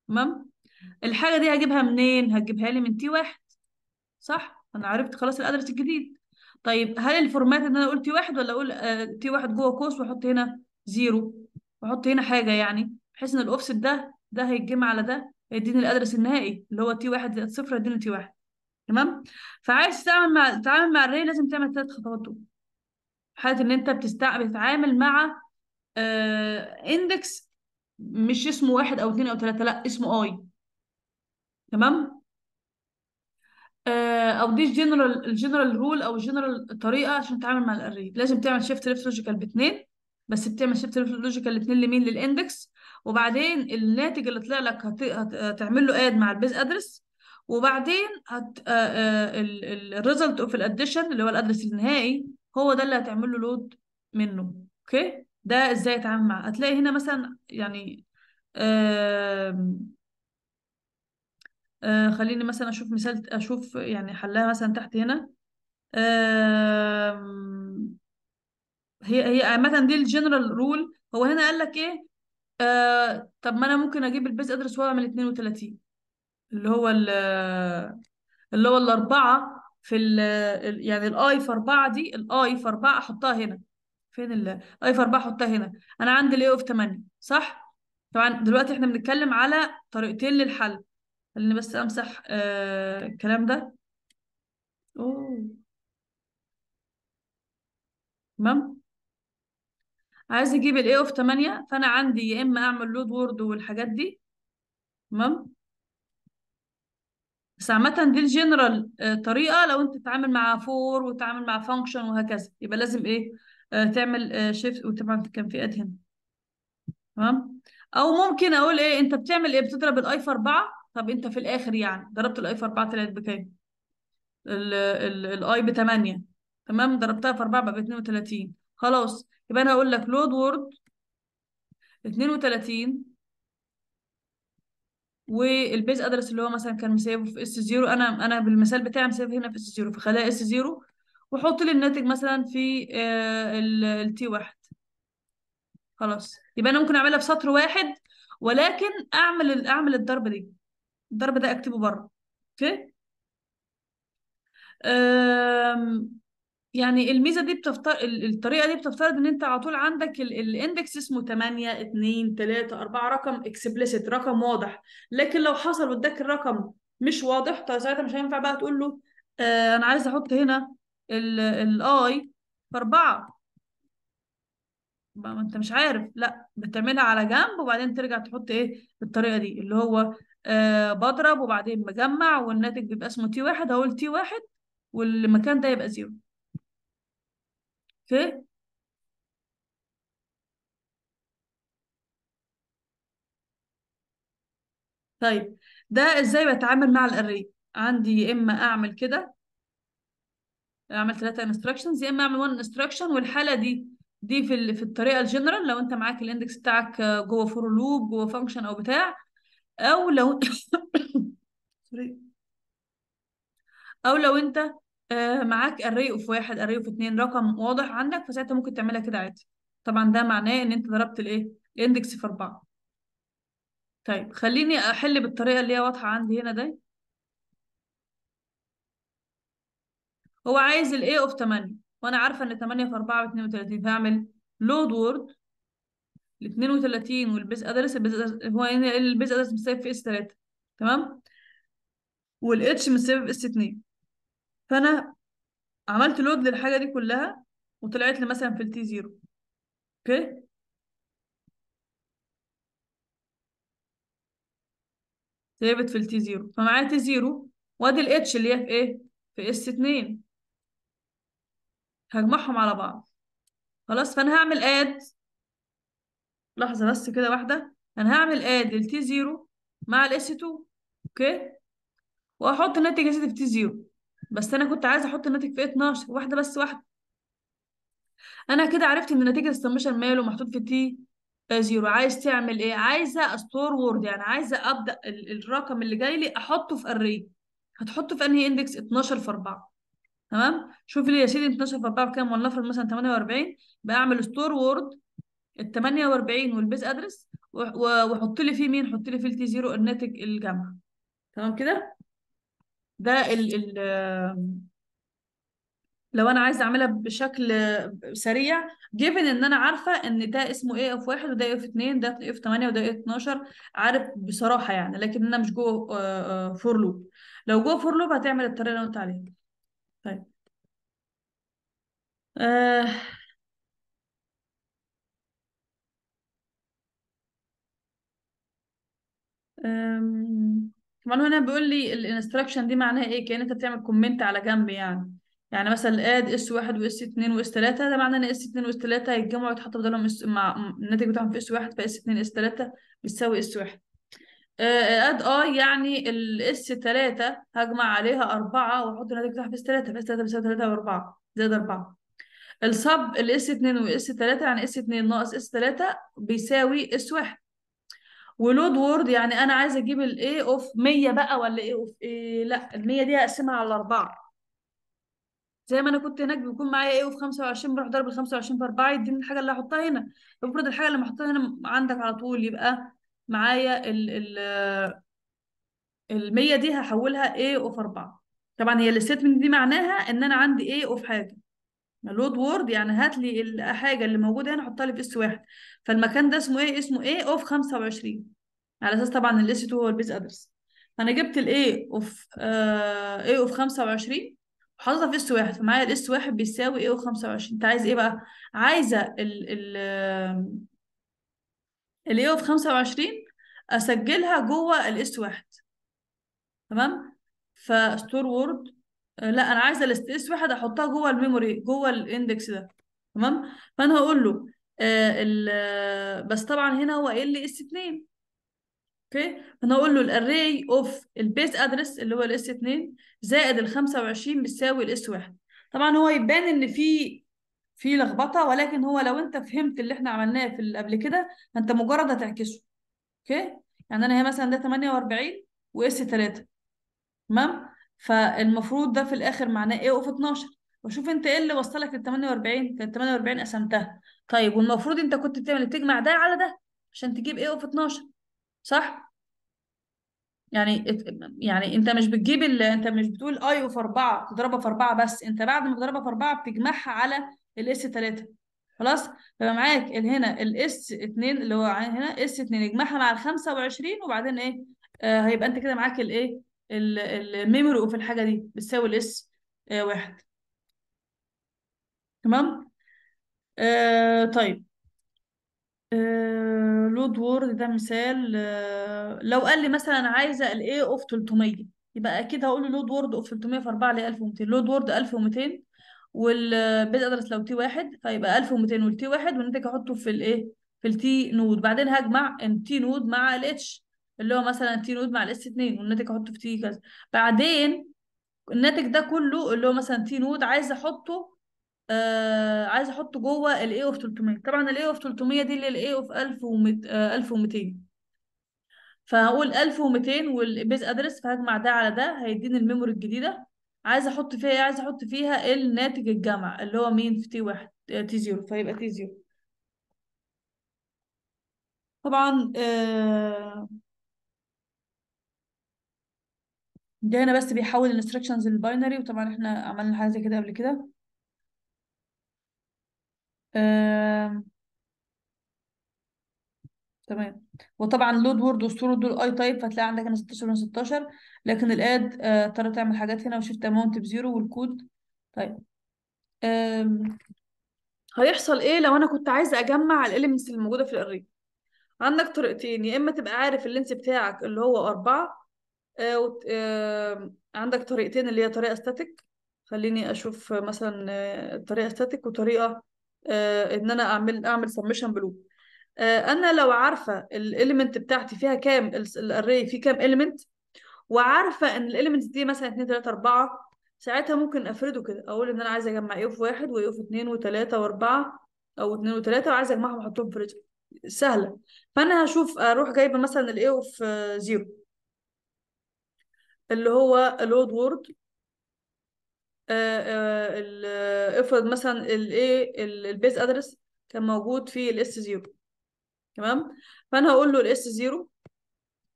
تمام الحاجه دي هجيبها منين هتجيبها لي من تي 1 صح انا عرفت خلاص الادرس الجديد طيب هل الفورمات ان انا اقول تي واحد ولا اقول تي آه، واحد جوه قوس واحط هنا زيرو واحط هنا حاجه يعني بحيث ان الاوفست ده ده هيتجمع على ده هيديني الادرس النهائي اللي هو تي واحد زائد صفر هيديني تي واحد تمام فعايز تتعامل مع تتعامل مع الري لازم تعمل ثلاث خطوات دول حاله ان انت بتستع... بتتعامل مع آه... اندكس مش اسمه واحد او اثنين او ثلاثه لا اسمه اي تمام آه، او دي الجنرال الجنرال رول او الجنرال طريقه عشان تتعامل مع الاري لازم تعمل شيفت ليفت لوجيكال باثنين بس بتعمل شيفت ليفت لوجيكال الاثنين لمين للاندكس وبعدين الناتج اللي طلع لك هت... هتعمل له اد مع البيز ادرس وبعدين هت... الريزلت اوف الاديشن اللي هو الادرس النهائي هو ده اللي هتعمل له لود منه اوكي ده ازاي اتعامل معاه هتلاقي هنا مثلا يعني آه آه خليني مثلا اشوف مثال اشوف يعني حلها مثلا تحت هنا آه هي هي عامه دي الجنرال رول هو هنا قال لك ايه آه طب ما انا ممكن اجيب البيز ادرس واعمل 32 اللي هو اللي هو الاربعه في يعني الاي في اربعه دي الاي في اربعه احطها هنا فين الاي في اربعه احطها هنا انا عندي الاي اوف 8 صح طبعا دلوقتي احنا بنتكلم على طريقتين للحل خليني بس امسح آه الكلام ده اوه تمام عايز اجيب الاي اوف 8 فانا عندي يا اما اعمل لود وورد والحاجات دي تمام بس عامة دي الجنرال آه، طريقة لو انت تتعامل مع فور وتتعامل مع فانكشن وهكذا يبقى لازم ايه آه، تعمل شيفت شيفت وطبعا كان في هنا تمام او ممكن اقول ايه انت بتعمل ايه بتضرب الاي في 4 طب انت في الاخر يعني ضربت الاي في 4 طلعت بكام الاي ب 8 تمام ضربتها في 4 بقى ب 32 خلاص يبقى انا هقول لك لود وورد 32 والبيز ادرس اللي هو مثلا كان مسافه في اس 0 انا انا بالمثال بتاعي مسافه هنا في اس 0 فخليها اس 0 وحط لي الناتج مثلا في آه، التي واحد خلاص يبقى انا ممكن اعملها في سطر واحد ولكن اعمل اعمل الضربه دي الضرب ده اكتبه بره اوكي يعني الميزه دي بتفترض الطريقه دي بتفترض ان انت على طول عندك الاندكس اسمه 8 2 3 4 رقم اكسبلسيت رقم واضح لكن لو حصل واداك الرقم مش واضح طيب ساعتها مش هينفع بقى تقول له آه انا عايز احط هنا الاي في 4 ما انت مش عارف لا بتعملها على جنب وبعدين ترجع تحط ايه بالطريقه دي اللي هو آه، بضرب وبعدين بجمع والناتج بيبقى اسمه تي واحد هقول تي واحد والمكان ده يبقى زيرو اوكي طيب ده ازاي بتعامل مع الاري عندي يا اما اعمل كده اعمل ثلاثة انستراكشنز يا اما اعمل 1 انستراكشن والحاله دي دي في في الطريقه الجنرال لو انت معاك الاندكس بتاعك آه، جوه فور لوب جوه فانكشن او بتاع او لو او لو انت آه، معاك اري اوف واحد اري اوف اتنين رقم واضح عندك فساعتها ممكن تعملها كده عادي طبعا ده معناه ان انت ضربت الايه الاندكس في اربعة طيب خليني احل بالطريقة اللي هي واضحة عندي هنا دي هو عايز الاي اوف 8 وانا عارفه ان 8 في 4 ب 32 فاعمل لود وورد ال 32 والبيز ادرس ادرس هو هنا يعني البيز ادرس متساوي في اس 3 تمام والاتش متساوي في اس 2 فانا عملت لود للحاجه دي كلها وطلعت لي مثلا في التي 0 اوكي ثابت في التي 0 فمعايا تي 0 وادي الاتش اللي هي في ايه في اس 2 هجمعهم على بعض خلاص فانا هعمل اد لحظة بس كده واحدة أنا هعمل آد تي زيرو مع الاس 2 أوكي وأحط الناتج يا سيدي في تي زيرو بس أنا كنت عايزة أحط الناتج في 12 واحدة بس واحدة أنا كده عرفت إن نتيجة السمشن ماله محطوط في تي زيرو عايز تعمل إيه؟ عايزة أستور وورد يعني عايزة أبدأ الرقم اللي جاي لي أحطه في أري هتحطه في أنهي إندكس 12 في 4 تمام شوف لي يا سيدي 12 في 4 بكام ولنفرض مثلا 48 بقى اعمل ستور وورد ال 48 والبيز ادرس وحط لي فيه مين حط لي فيه التي زيرو الناتج الجامعه تمام كده ده ال ال لو انا عايزه اعملها بشكل سريع given ان انا عارفه ان ده اسمه ايه اف واحد وده اف 2 ده اف 8 وده اف 12 عارف بصراحه يعني لكن انا مش جوه فور آه، لوب آه، لو جوه فور لوب هتعمل الطريقه اللي انا قلت عليها طيب آه أم... كمان هنا بيقول لي الانستراكشن دي معناها ايه كأن انت بتعمل كومنت على جنب يعني يعني مثلا اد اس واحد واس 2 واس 3 ده معناه ان اس 2 واس 3 هيتجمعوا ويتحطوا بدلهم اس مع الناتج بتاعهم في اس واحد فاس 2 اس 3 بتساوي اس واحد اد أه، اي يعني الاس 3 هجمع عليها أربعة واحط الناتج بتاعها في اس 3 فاس بتساوي بيساوي و4 زائد أربعة الصب الاس 2 واس 3 يعني اس 2 ناقص اس 3 بيساوي اس واحد ولود وورد يعني انا عايزه اجيب الاي اوف 100 بقى ولا ايه اوف ايه لا ال 100 دي هقسمها على اربعه زي ما انا كنت هناك بيكون معايا ايه اوف 25 بروح ضارب ال 25 في 4 يديني الحاجه اللي هحطها هنا المفروض الحاجه اللي محطها هنا عندك على طول يبقى معايا ال ال ال 100 دي هحولها ايه اوف 4 طبعا هي الستمنت دي معناها ان انا عندي ايه اوف حاجه لود وورد يعني هات لي الحاجه اللي موجوده هنا حطها لي في اس واحد فالمكان ده اسمه ايه اسمه ايه اوف 25 على اساس طبعا الاس 2 هو البيز ادرس فانا جبت الاي اوف اي اوف 25 وحاططها في اس واحد فمعايا الاس واحد بيساوي اي اوف 25 انت عايز ايه بقى عايزه ال ال الايه اوف 25 اسجلها جوه الاس واحد تمام فستور وورد آه، لا انا عايزه الاست اس واحد احطها جوه الميموري جوه الاندكس ده تمام فانا هقول له آه, آه، بس طبعا هنا هو ايه لي اس 2 اوكي فانا هقول له الاري اوف البيس ادرس اللي هو الاس 2 زائد ال 25 بتساوي الاس 1 طبعا هو يبان ان في في لخبطه ولكن هو لو انت فهمت اللي احنا عملناه في قبل كده فانت مجرد هتعكسه اوكي يعني انا هي مثلا ده 48 واس 3 تمام فالمفروض ده في الاخر معناه ايه اوف 12 وشوف انت ايه اللي وصلك لل 48 كانت 48 قسمتها طيب والمفروض انت كنت بتعمل بتجمع ده على ده عشان تجيب ايه اوف 12 صح يعني يعني انت مش بتجيب ال... انت مش بتقول اي اوف 4 تضربها في 4 بس انت بعد ما تضربها في 4 بتجمعها على الاس 3 خلاص يبقى معاك هنا الاس 2 اللي هو هنا اس 2 اجمعها مع ال 25 وبعدين ايه آه هيبقى انت كده معاك الايه الميموري اوف الحاجه دي بتساوي الاس آه، واحد تمام آه طيب آه لود وورد ده مثال آه لو قال لي مثلا عايزه الاي اوف 300 يبقى اكيد هقول له لود وورد اوف 300 في 4 ل 1200 لود وورد 1200 والبيت ادرس لو تي واحد فيبقى 1200 والتي واحد والناتج هحطه في الايه في التي نود بعدين هجمع التي نود مع الاتش اللي هو مثلا تي نود مع الاس 2 والناتج احطه في تي كذا بعدين الناتج ده كله اللي هو مثلا تي نود عايز احطه آه عايز احطه جوه الاي اوف 300 طبعا الاي اوف 300 دي اللي الاي اوف 1200 فهقول 1200 والبيز ادرس فهجمع ده على ده هيديني الميموري الجديده عايز احط فيها إيه؟ عايز احط فيها الناتج الجمع اللي هو مين في تي واحد تي آه، زيرو فيبقى تي زيرو طبعا آه ده هنا بس بيحول الانستركشنز للباينري وطبعا احنا عملنا حاجه زي كده قبل كده تمام وطبعا لود وورد والصوره دول اي تايب فتلاقي عندك هنا 16 من 16 لكن الاد آه، اضطر تعمل حاجات هنا وشفت اماونت بزيرو والكود طيب آم... هيحصل ايه لو انا كنت عايزه اجمع الاليمنتس اللي موجوده في الاري عندك طريقتين يا اما تبقى عارف اللينس بتاعك اللي هو اربعه آه، آه، عندك طريقتين اللي هي طريقه ستاتيك خليني اشوف مثلا آه، طريقه ستاتيك وطريقه ان انا اعمل اعمل سبمشن بلوب انا لو عارفه الاليمنت بتاعتي فيها كام الاري فيه كام اليمنت وعارفه ان الإليمنت دي مثلا 2 3 4 ساعتها ممكن افرده كده اقول ان انا عايزه اجمع ايه في واحد وايه في اتنين وتلاته واربعه او اتنين وتلاته وعايزه اجمعهم واحطهم في رجل سهله فانا هشوف اروح جايبه مثلا الايه في زيرو اللي هو اللود وورد آه، آه، افرض مثلا الايه البيز ادرس كان موجود في الاس 0 تمام فانا هقول له الاس 0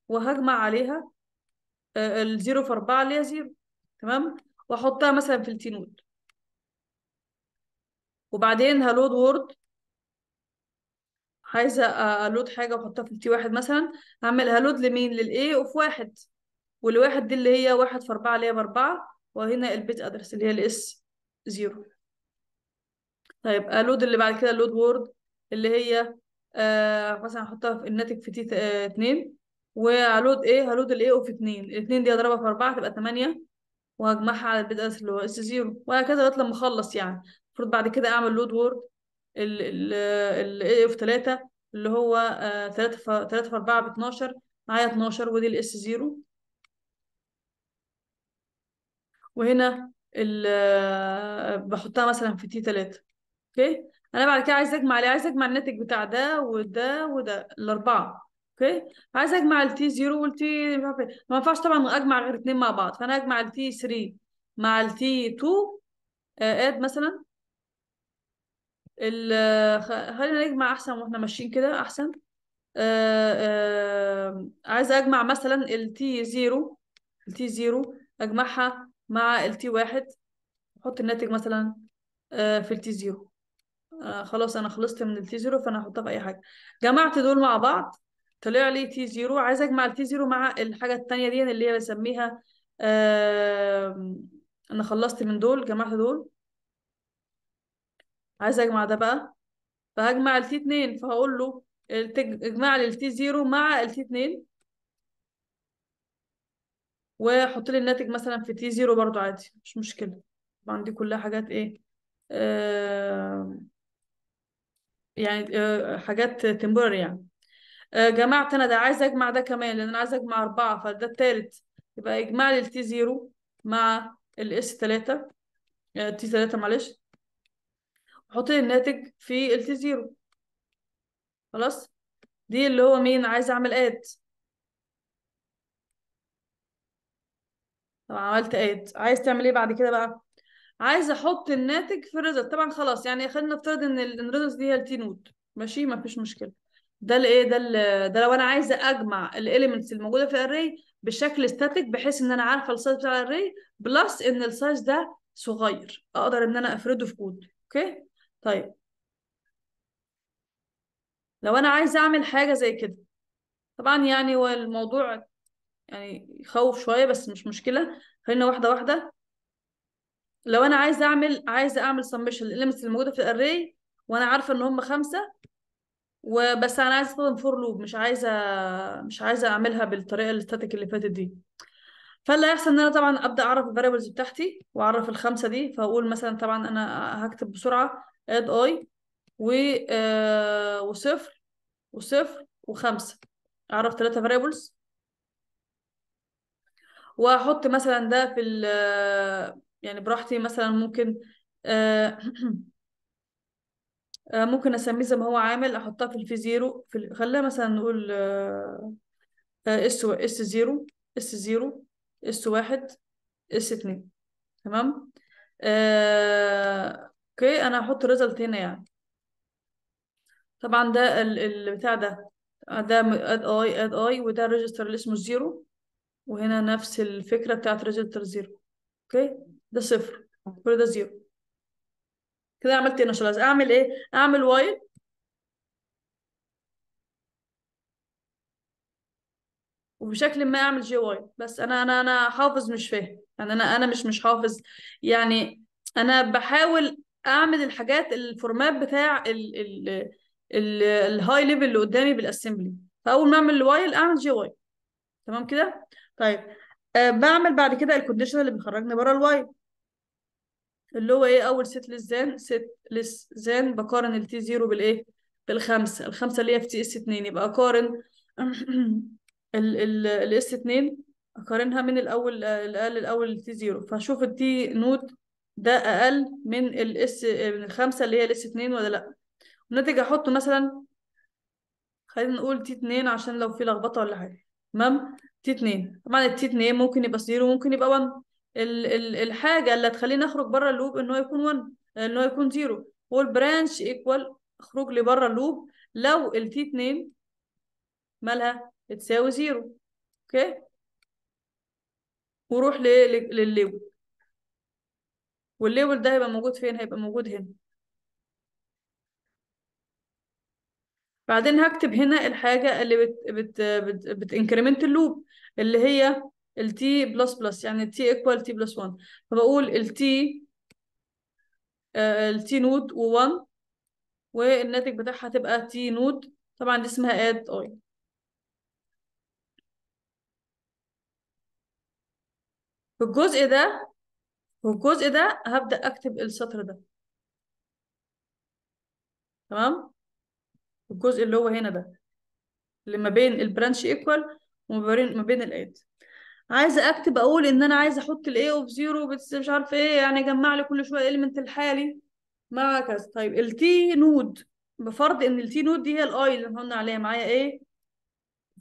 وهجمع عليها آه، ال 0 في 4 اللي هي 0 تمام واحطها مثلا في التي نود وبعدين هلود وورد عايزه الود حاجه واحطها في التي 1 مثلا هعمل هلود لمين للاي اوف 1 والواحد دي اللي هي واحد في أربعة اللي هي بأربعة وهنا البيت أدرس اللي هي الإس زيرو طيب اللود آه، اللي بعد كده اللود وورد اللي هي آه مثلا هحطها في الناتج في تي آه اتنين وهلود ايه هلود الايه اوف اتنين الاتنين دي هضربها في أربعة تبقى تمانية وهجمعها على البيت أدرس اللي هو إس زيرو وهكذا لغاية لما أخلص يعني المفروض بعد كده أعمل لود وورد ال ال ال ايه اوف تلاتة اللي هو آه تلاتة في تلاتة في أربعة باتناشر معايا اتناشر ودي الإس زيرو وهنا ال آه، بحطها مثلا في تي 3 اوكي انا بعد كده عايز اجمع ليه عايز اجمع الناتج بتاع ده وده وده الاربعه اوكي عايز اجمع التي 0 والتي مش عارف إيه. ما ينفعش طبعا اجمع غير اتنين مع بعض فانا اجمع التي 3 مع التي 2 اد آه، مثلا ال آه، خلينا نجمع احسن واحنا ماشيين كده احسن ااا آه اجمع مثلا التي 0 التي 0 اجمعها مع ال تي واحد احط الناتج مثلا آه، في التي آه، زيرو خلاص انا خلصت من التي زيرو فانا هحطها في اي حاجه جمعت دول مع بعض طلع لي تي زيرو عايز اجمع التي زيرو مع الحاجه الثانيه دي اللي هي بسميها انا خلصت من دول جمعت دول عايز اجمع ده بقى فهجمع التي اتنين فهقول له اجمع لي التي زيرو مع التي اتنين وحط لي الناتج مثلا في تي زيرو برضو عادي مش مشكلة عندي كلها حاجات ايه يعني آه، حاجات تمبوري يعني آه، جمعت انا ده عايز اجمع ده كمان لان انا عايز اجمع اربعة فده التالت يبقى اجمع لي التي زيرو مع الاس تلاتة آه، تي تلاتة معلش وحط لي الناتج في التي زيرو خلاص دي اللي هو مين عايز اعمل اد طب عملت اد ايه؟ عايز تعمل ايه بعد كده بقى عايز احط الناتج في الريزلت طبعا خلاص يعني خلينا نفترض ان الريزلت دي هي التي نود ماشي ما فيش مشكله ده الايه ده الـ ده لو انا عايزه اجمع الاليمنتس الموجوده في الاري بشكل ستاتيك بحيث ان انا عارفه السايز بتاع الاري بلس ان السايز ده صغير اقدر ان انا افرده في كود اوكي طيب لو انا عايزه اعمل حاجه زي كده طبعا يعني هو الموضوع يعني يخوف شويه بس مش مشكله خلينا واحده واحده لو انا عايزه اعمل عايزه اعمل سمشن اللي الموجوده في الاري وانا عارفه ان هم خمسه وبس انا عايزه استخدم فور لوب مش عايزه مش عايزه اعملها بالطريقه الاستاتيك اللي فاتت دي فاللي هيحصل ان انا طبعا ابدا اعرف الفاريبلز بتاعتي واعرف الخمسه دي فاقول مثلا طبعا انا هكتب بسرعه اد اي و آه، وصفر وصفر وخمسه اعرف ثلاثه فاريبلز واحط مثلا ده في ال يعني براحتي مثلا ممكن آه، آه، ممكن اسميه زي ما هو عامل احطها في الفي زيرو في خلينا مثلا نقول آه، اس اس زيرو اس زيرو اس واحد اس اتنين تمام اوكي انا هحط ريزلت هنا يعني طبعا ده البتاع ده ده اد اي اد اي وده الريجستر اللي اسمه زيرو وهنا نفس الفكرة بتاعت ريزلتر زيرو اوكي ده صفر كل ده زيرو كده عملت إيه؟ نشرز اعمل ايه اعمل وايل وبشكل ما اعمل جي واي بس انا انا انا حافظ مش فاهم يعني انا انا مش مش حافظ يعني انا بحاول اعمل الحاجات الفورمات بتاع ال ال الهاي ليفل اللي قدامي بالاسمبلي فاول ما اعمل وايل اعمل جي واي تمام كده طيب آه بعمل بعد كده الكونديشن اللي بيخرجني بره الواي اللي هو ايه اول ست للزان ست للزان بقارن ال تي زيرو بالايه بالخمسه الخمسه اللي هي في تي اس 2 يبقى اقارن ال ال اس 2 اقارنها من الاول آه، الاقل الاول تي زيرو فاشوف التي نوت ده اقل من الاس آه، من الخمسه اللي هي الاس 2 ولا لا الناتج احطه مثلا خلينا نقول تي 2 عشان لو في لخبطه ولا حاجه تمام تي 2 طبعا التي 2 ممكن يبقى 0 وممكن يبقى 1 الحاجه اللي هتخليني اخرج بره اللوب ان هو يكون 1 ان هو يكون 0 والبرانش ايكوال اخرج لي بره اللوب لو التي 2 مالها تساوي 0 اوكي وروح للليبل والليبل ده هيبقى موجود فين هيبقى موجود هنا بعدين هكتب هنا الحاجة اللي بت بت بت بتانكريمنت اللوب اللي هي ال t plus plus يعني t equal t plus 1 فبقول ال t آه، ال t نوت و1 والناتج بتاعها هتبقى t نوت طبعا دي اسمها add i في الجزء ده في الجزء ده هبدأ أكتب السطر ده تمام الجزء اللي هو هنا ده اللي ما بين البرانش ايكوال وما بين ما بين الاد عايزه اكتب اقول ان انا عايزه احط الاي اوف زيرو بس مش عارفه ايه يعني اجمع لي كل شويه اليمنت الحالي مع كذا طيب التي نود بفرض ان التي نود دي هي الاي اللي قلنا عليها معايا ايه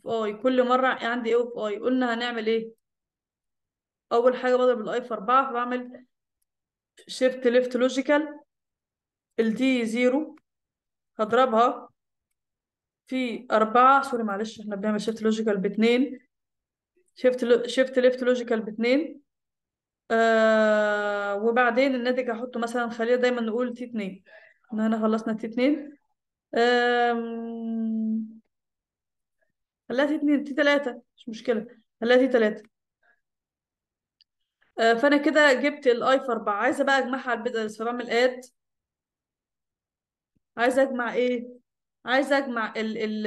في اي كل مره عندي ايه في اي قلنا هنعمل ايه اول حاجه بضرب الاي في 4 فبعمل شيفت ليفت لوجيكال التي زيرو هضربها في أربعة سوري معلش احنا بنعمل شيفت لوجيكال باتنين شيفت لو... شيفت ليفت لوجيكال باتنين آه وبعدين الناتج هحطه مثلا خلينا دايما نقول تي اتنين احنا هنا خلصنا تي اتنين آم... خليها تي اتنين تي تلاتة مش مشكلة خليها تي تلاتة آه فأنا كده جبت الاي في أربعة عايزة بقى أجمعها على البيزنس فبعمل اد عايزة أجمع إيه عايزه اجمع ال ال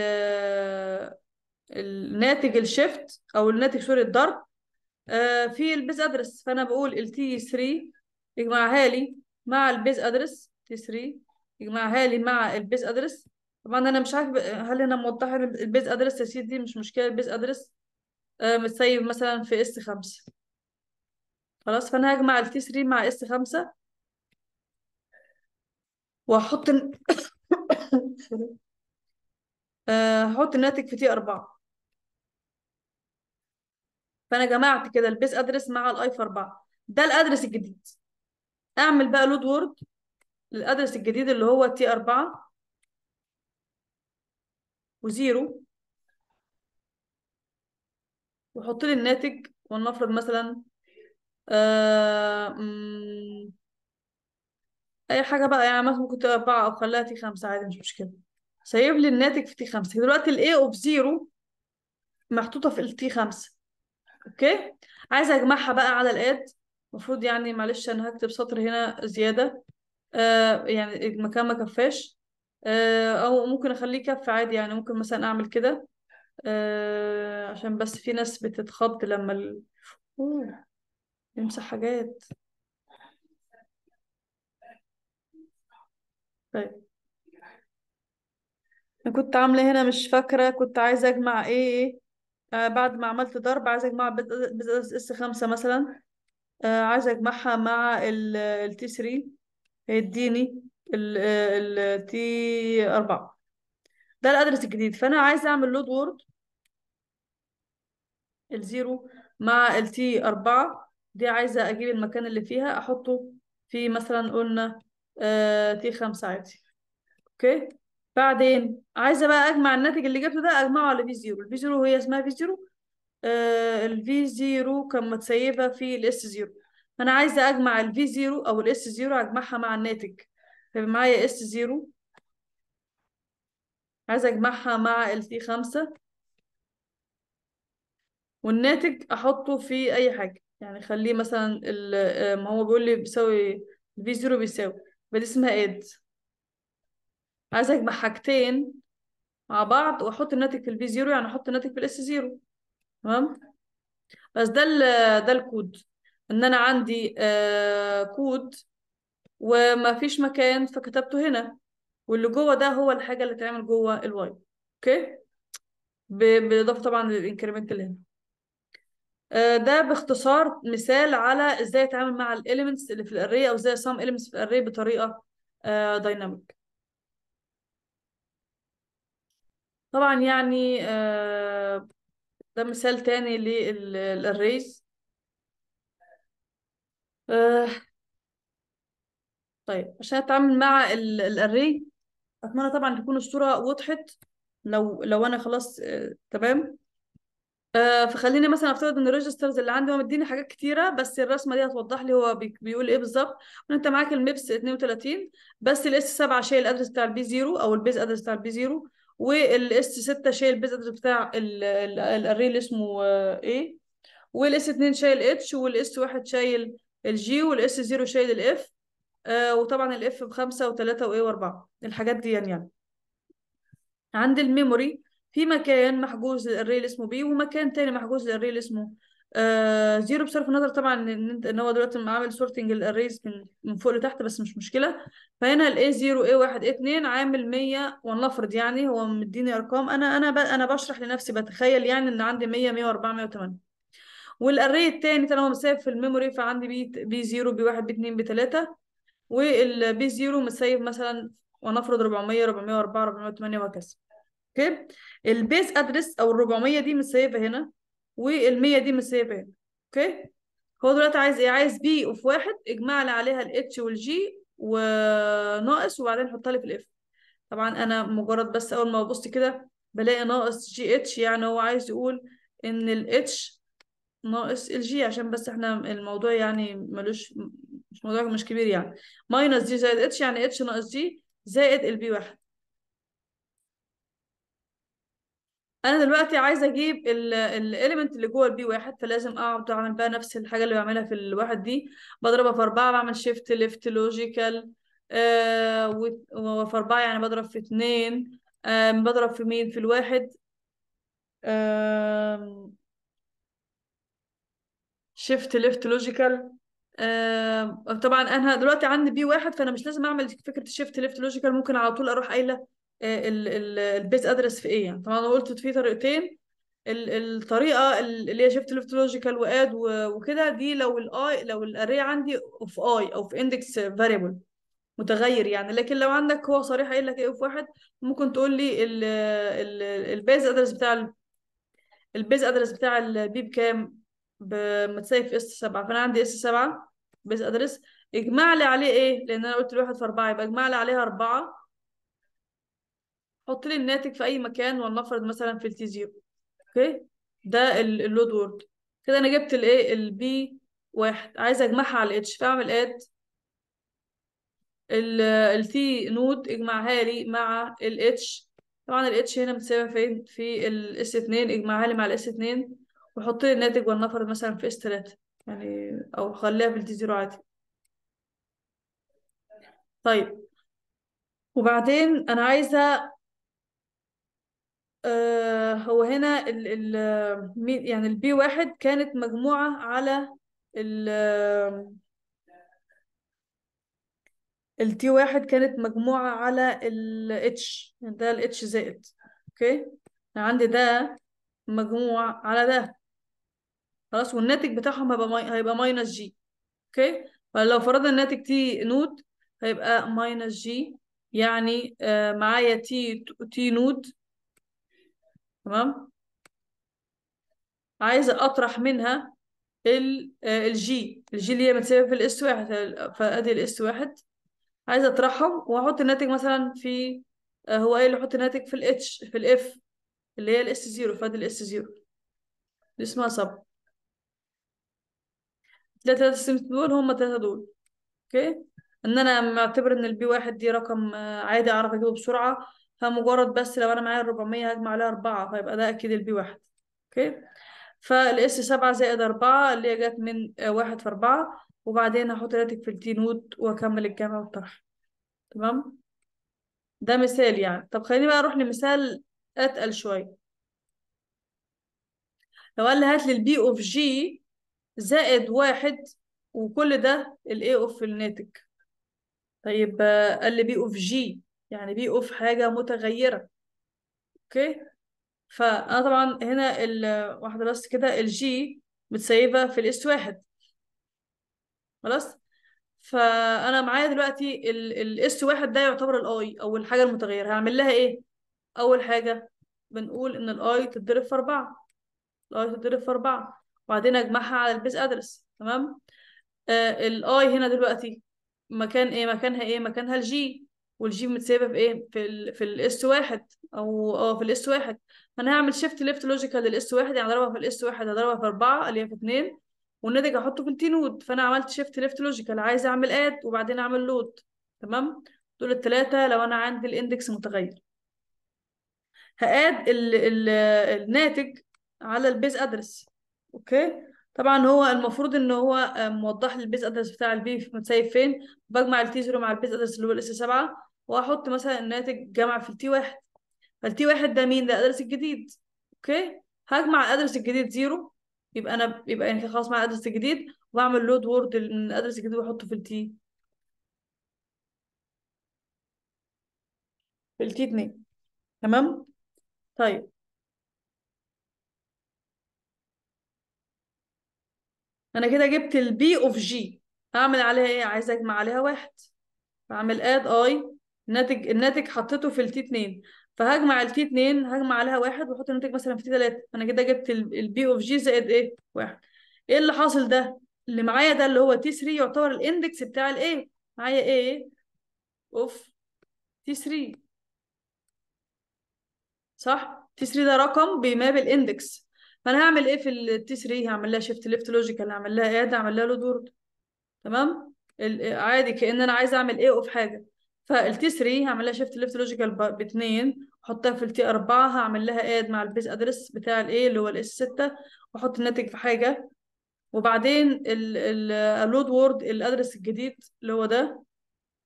الناتج الشيفت او الناتج سوري الضرب آه، في البيز ادرس فانا بقول ال تي 3 اجمعها لي مع البيز ادرس تي 3 اجمعها لي مع البيز ادرس طبعا انا مش عارف هل انا موضح البيز ادرس يا سيدي مش مشكله البيز ادرس آه، متسيب مثلا في اس 5 خلاص فانا هجمع ال تي 3 مع اس 5 واحط آه، هحط الناتج في تي 4 فانا جمعت كده البيس ادرس مع الاي في 4 ده الادرس الجديد اعمل بقى لود وورد للادرس الجديد اللي هو تي 4 وزيرو وحط لي الناتج ولنفرض مثلا آه اي حاجه بقى يعني ممكن تبقى 4 او خليها تي 5 عادي مش مشكله سايب لي الناتج في تي 5 دلوقتي الاي اوف 0 محطوطه في التي 5 اوكي عايزه اجمعها بقى على الاد المفروض يعني معلش انا هكتب سطر هنا زياده آه يعني المكان ما كفاش آه او ممكن اخليه كف عادي يعني ممكن مثلا اعمل كده آه عشان بس في ناس بتتخض لما ال... يمسح حاجات طيب انا كنت عامله هنا مش فاكره كنت عايزه اجمع ايه, إيه. آه بعد ما عملت ضرب عايزه اجمع بزئ اس خمسة مثلا آه عايزه اجمعها مع التي 3 هيديني التي 4 ده الادرس الجديد فانا عايزه اعمل لود وورد الزيرو مع التي 4 دي عايزه اجيب المكان اللي فيها احطه في مثلا قلنا آه تي 5 عادي اوكي بعدين عايزه بقى اجمع الناتج اللي جبته ده اجمعه على في زيرو الفي زيرو هي اسمها في زيرو آه الفي زيرو كان متسيبه في الاس زيرو فانا عايزه اجمع الفي زيرو او الاس زيرو اجمعها مع الناتج فيبقى معايا اس زيرو عايزه اجمعها مع ال تي خمسة والناتج احطه في اي حاجه يعني خليه مثلا آه، ما هو بيقول لي بيساوي الفي زيرو بيساوي يبقى اسمها اد عايز اجمع حاجتين مع بعض واحط الناتج في الفي زيرو يعني احط الناتج في الاس زيرو تمام بس ده ده الكود ان انا عندي آه كود وما فيش مكان فكتبته هنا واللي جوه ده هو الحاجه اللي تعمل جوه الواي اوكي بالاضافه طبعا للانكريمنت اللي هنا آه ده باختصار مثال على ازاي اتعامل مع الاليمنتس اللي في الاري او ازاي اصمم اليمنتس في الاري بطريقه آه دايناميك طبعا يعني آه، ده مثال تاني للريس آه، طيب عشان اتعامل مع الاري اتمنى طبعا تكون الصوره وضحت لو لو انا خلاص آه، تمام فخليني مثلا افترض ان الريجسترز اللي عندي هو مديني حاجات كتيره بس الرسمه دي هتوضح لي هو بيقول ايه بالظبط انت معاك الميبس 32 بس الاس 7 شايل الادرس بتاع البي 0 او البيز ادرس بتاع البي 0 والاس 6 شايل البيزنس بتاع الاري اللي اسمه آه، ايه والاس 2 شايل اتش والاس 1 شايل الجي والاس 0 شايل الاف آه، وطبعا الاف بخمسة وثلاثة وايه واربعة الحاجات دي يعني عند الميموري في مكان محجوز للاريل اللي اسمه بي ومكان تاني محجوز للاريل اللي اسمه آه، زيرو بصرف النظر طبعا ان انت ان هو دلوقتي عامل سورتنج الاريز من من فوق لتحت بس مش مشكله فهنا الاي 0 اي 1 اي 2 عامل 100 ولنفرض يعني هو مديني ارقام انا انا انا بشرح لنفسي بتخيل يعني ان عندي 100 104 108 والاري الثاني طالما مسايب في الميموري فعندي بي بي 0 بي 1 بي 2 بي 3 والبي 0 مسايب مثلا ونفرض 400 404 408 وهكذا اوكي البيس ادرس او ال 400 دي مسايبها هنا وال100 دي من اوكي هو دلوقتي عايز ايه عايز بي اوف واحد اجمع لي عليها الاتش والجي وناقص وبعدين حطها لي في الاف طبعا انا مجرد بس اول ما ببص كده بلاقي ناقص جي اتش يعني هو عايز يقول ان الاتش ناقص الجي عشان بس احنا الموضوع يعني ملوش مش موضوع مش كبير يعني ماينس جي زائد اتش يعني اتش ناقص جي زائد البي واحد انا دلوقتي عايزه اجيب الاليمنت اللي جوه البي واحد فلازم اقعد اعمل بقى نفس الحاجه اللي بعملها في الواحد دي بضربها في اربعه بعمل شيفت ليفت لوجيكال وفي اربعه يعني بضرب في اتنين بضرب في مين في الواحد شيفت ليفت لوجيكال طبعا انا دلوقتي عندي بي واحد فانا مش لازم اعمل فكره شيفت ليفت لوجيكال ممكن على طول اروح قايله آه، البيز ادرس في ايه يعني طبعا انا قلت في طريقتين الطريقه اللي هي شيفت ليفت لوجيكال واد وكده دي لو الاي لو الاري عندي اوف اي او في اندكس فاريبل متغير يعني لكن لو عندك هو صريح قايل لك ايه اوف واحد ممكن تقول لي البيز ادرس بتاع البيز ادرس بتاع البي بكام متساوي في اس 7 فانا عندي اس 7 بيز ادرس اجمع لي عليه ايه لان انا قلت الواحد في 4 يبقى اجمع لي عليها 4 حط لي الناتج في اي مكان ولنفرض مثلا في التي زيرو اوكي ده اللود وورد كده انا جبت الايه البي واحد عايزه اجمعها على الاتش فاعمل اد التي نود اجمعها لي مع الاتش طبعا الاتش هنا متساويه فين في الاس 2 اجمعها لي مع الاس 2 وحط لي الناتج ولنفرض مثلا في اس 3 يعني او خليها في التي زيرو عادي طيب وبعدين انا عايزه آه، هو هنا ال ال يعني البي واحد كانت مجموعة على ال التي واحد كانت مجموعة على الاتش يعني ده الاتش زائد اوكي عندي ده مجموع على ده خلاص والناتج بتاعهم هيبقى هيبقى ماينس جي اوكي فلو فرضنا الناتج تي نود هيبقى ماينس جي يعني آه، معايا تي تي نود تمام عايزه اطرح منها ال آه، الجي الجي اللي هي متساويه في الاس واحد فادي الاس واحد عايزه اطرحهم واحط الناتج مثلا في آه، هو ايه اللي احط الناتج في الاتش في الاف اللي هي الاس زيرو فادي الاس زيرو دي اسمها سب التلاتة سمت دول هم التلاتة دول اوكي ان انا معتبر ان البي واحد دي رقم آه، عادي اعرف اجيبه بسرعة فمجرد بس لو انا معايا ال 400 هجمع عليها 4 فيبقى ده اكيد البي واحد اوكي فالاس 7 زائد 4 اللي هي جت من واحد في 4 وبعدين هحط راتب في الدي نوت واكمل الجمع والطرح تمام ده مثال يعني طب خليني بقى اروح لمثال اتقل شويه لو قال لي هات لي البي اوف جي زائد واحد وكل ده الاي اوف الناتج طيب آه، قال لي بي اوف جي يعني بي اوف حاجة متغيرة اوكي فانا طبعا هنا واحدة بس كده الجي متسيبة في الاس واحد خلاص فانا معايا دلوقتي الاس واحد ده يعتبر الاي او الحاجة المتغيرة هعمل لها ايه اول حاجة بنقول ان الاي تتضرب في اربعة الاي تتضرب في اربعة وبعدين اجمعها على البيز ادرس تمام آه الاي هنا دلوقتي مكان ايه مكانها ايه مكانها الجي والجي متسايبه في ايه في الـ في الاس واحد او اه في الاس واحد فانا هعمل شيفت ليفت لوجيكال للاس واحد يعني هضربها في الاس واحد هضربها في اربعه اللي هي في 2 والناتج هحطه في التينود فانا عملت شيفت ليفت لوجيكال عايز اعمل اد وبعدين اعمل لود تمام دول الثلاثه لو انا عندي الاندكس متغير هاد الـ الـ الناتج على البيز ادرس اوكي طبعا هو المفروض ان هو آه، موضح لي البيز ادرس بتاع البي متسيب فين بجمع 0 مع البيز ادرس اللي هو الاس 7 واحط مثلا الناتج جمع في التي واحد فالتي واحد ده مين ده الادرس الجديد اوكي هجمع الادرس الجديد زيرو يبقى انا يبقى يعني خلاص مع الادرس الجديد واعمل لود وورد من الادرس الجديد واحطه في التي في التي 2 تمام طيب انا كده جبت البي اوف جي هعمل عليها ايه عايزه اجمع عليها واحد فاعمل اد اي الناتج الناتج حطيته في التي 2 فهجمع التي 2 هجمع عليها واحد واحط الناتج مثلا في تي 3 انا كده جبت البي اوف جي زائد ايه واحد ايه اللي حاصل ده اللي معايا ده اللي هو تي 3 يعتبر الاندكس بتاع الايه معايا ايه اوف تي 3 صح تي 3 ده رقم بيماب الاندكس فانا هعمل ايه في التي 3 هعمل لها شيفت ليفت لوجيكال هعمل لها اد هعمل لها لود وورد تمام عادي كان انا عايزه اعمل ايه اوف حاجه فالتي 3 هعمل لها شيفت ليفت لوجيكال باثنين احطها في التي 4 هعمل لها اد مع البيس ادرس بتاع الايه اللي هو الاس 6 واحط الناتج في حاجه وبعدين اللود وورد الادرس الجديد اللي هو ده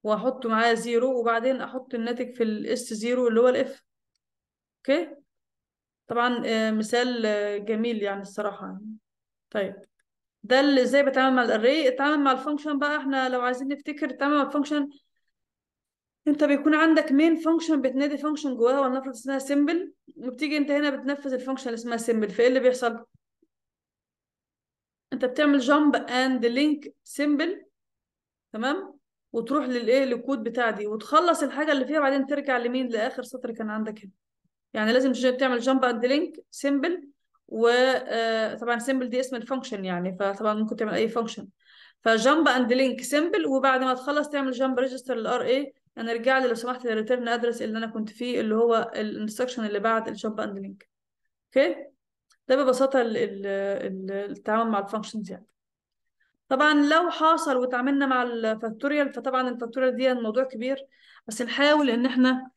واحطه معاه زيرو وبعدين احط الناتج في الاس زيرو اللي هو الاف اوكي طبعا آه، مثال آه، جميل يعني الصراحه يعني. طيب ده اللي ازاي بتعامل مع الاري اتعامل مع الفانكشن بقى احنا لو عايزين نفتكر اتعامل مع الفانكشن انت بيكون عندك مين فانكشن بتنادي فانكشن جواها ولنفرض اسمها سيمبل وبتيجي انت هنا بتنفذ الفانكشن اللي اسمها سيمبل فايه اللي بيحصل انت بتعمل جامب اند لينك سيمبل تمام وتروح للايه للكود بتاع دي وتخلص الحاجه اللي فيها بعدين ترجع لمين لاخر سطر كان عندك هنا يعني لازم تعمل جامب اند لينك سيمبل وطبعا سيمبل دي اسم الفانكشن يعني فطبعا ممكن تعمل اي فانكشن فجامب اند لينك سيمبل وبعد ما تخلص تعمل جامب ريجستر للار اي انا ارجع لي لو سمحت الريترن ادرس اللي انا كنت فيه اللي هو الانستكشن اللي بعد الجامب اند لينك اوكي ده ببساطه الـ الـ الـ التعامل مع الفانكشنز يعني طبعا لو حصل وتعاملنا مع الفاكتوريال فطبعا الفاكتوريال دي موضوع كبير بس نحاول ان احنا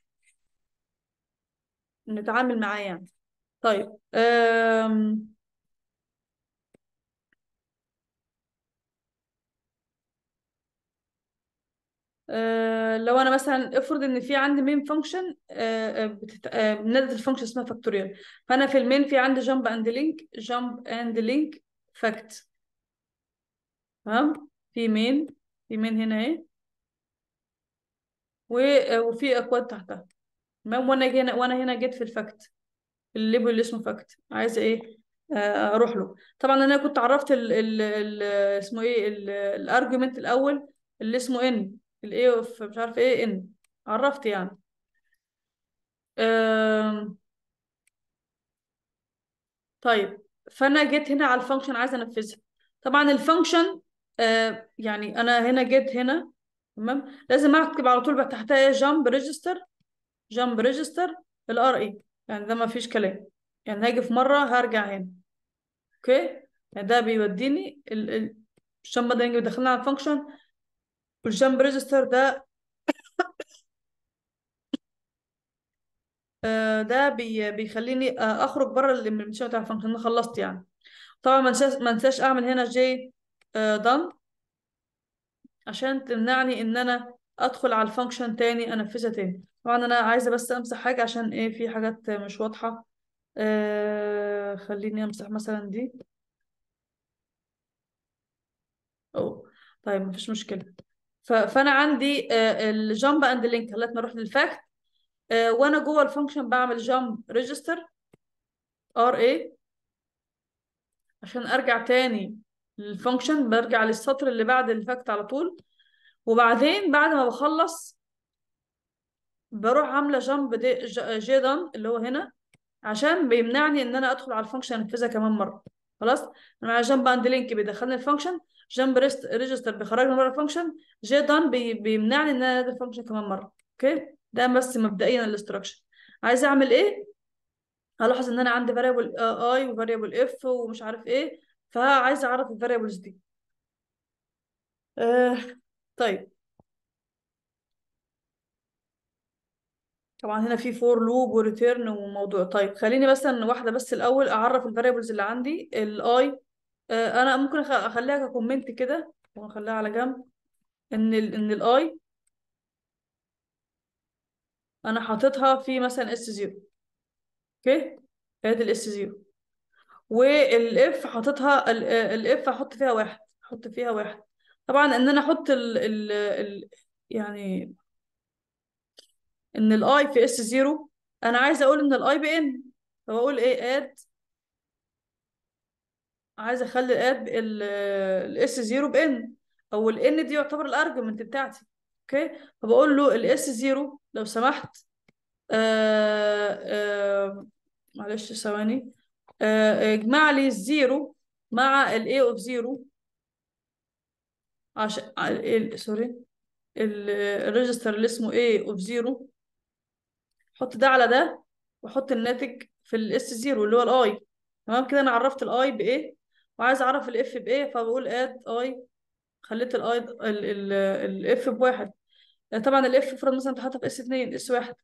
نتعامل معاه يعني طيب أم... أه لو انا مثلا افرض ان في عندي مين فانكشن آه،, أه بتت... آه، الفانكشن اسمها فاكتوريال فانا في المين في عندي جامب اند لينك جامب اند لينك فاكت تمام في مين في مين هنا إيه؟ اهي وفي اكواد تحتها وانا هنا وانا هنا جيت في الفاكت الليبل اللي اسمه فاكت عايزه ايه آه، اروح له طبعا انا كنت عرفت ال ال ال اسمه ايه الارجيومنت الاول اللي اسمه ان الاي اوف مش عارف ايه ان عرفت يعني طيب فانا جيت هنا على الفانكشن عايزه انفذها طبعا الفانكشن آه، يعني انا هنا جيت هنا تمام لازم اكتب على طول تحتها ايه جامب ريجستر جامب ريجستر الار اي يعني ده ما فيش كلام يعني هاجي في مره هرجع هنا اوكي يعني ده بيوديني الجامب ده نيجي دخلنا على الفانكشن والجامب ريجستر ده آه، ده بي بيخليني اخرج بره الامبلمنتيشن بتاع الفانكشن انا خلصت يعني طبعا ما انساش ما انساش اعمل هنا جي دان آه، عشان تمنعني ان انا ادخل على الفانكشن تاني انفذها تاني طبعا انا عايزه بس امسح حاجه عشان ايه في حاجات مش واضحه آه خليني امسح مثلا دي أو طيب مفيش مشكله فانا عندي الجامب اند لينك خلتني اروح للفاكت وانا جوه الفانكشن بعمل جامب ريجستر ار اي عشان ارجع تاني للفانكشن برجع للسطر اللي بعد الفاكت على طول وبعدين بعد ما بخلص بروح عامله جامب جي دان اللي هو هنا عشان بيمنعني ان انا ادخل على الفانكشن انفذها كمان مره خلاص انا معايا جامب اند لينك بيدخلني الفانكشن جامب ريست ريجستر بيخرجني بره الفانكشن جي دان بي بيمنعني ان انا ادخل الفانكشن كمان مره اوكي ده بس مبدئيا الاستراكشر عايز اعمل ايه هلاحظ ان انا عندي فاريبل اي وفاريبل اف ومش عارف ايه فعايز اعرف الفاريبلز دي آه طيب طبعا هنا في فور لوب وريتيرن وموضوع طيب خليني بس واحده بس الاول اعرف الفاريبلز اللي عندي الاي آه، انا ممكن اخليها ككومنت كده واخليها على جنب ان الـ ان الاي انا حاططها في مثلا اس 0 اوكي ادي الاس 0 والاف حاططها الاف آه، احط فيها واحد احط فيها واحد طبعا ان انا احط ال ال يعني ان الاي في اس 0 انا عايزه اقول ان الاي ان فبقول ايه اد عايزه اخلي الاد الاس 0 بان او الان دي يعتبر الارجمنت بتاعتي اوكي فبقول له الاس 0 لو سمحت آآ آه، آآ آه، معلش ثواني آه، اجمع لي الزيرو مع الاي اوف زيرو عشان سوري الريجستر اللي اسمه A اوف زيرو حط ده على ده واحط الناتج في الاس 0 اللي هو الاي تمام كده انا عرفت الاي بايه وعايز اعرف الاف بايه فبقول اد اي خليت الاي الاف بواحد آه، طبعا الاف افرض مثلا انت في اس 2 اس 1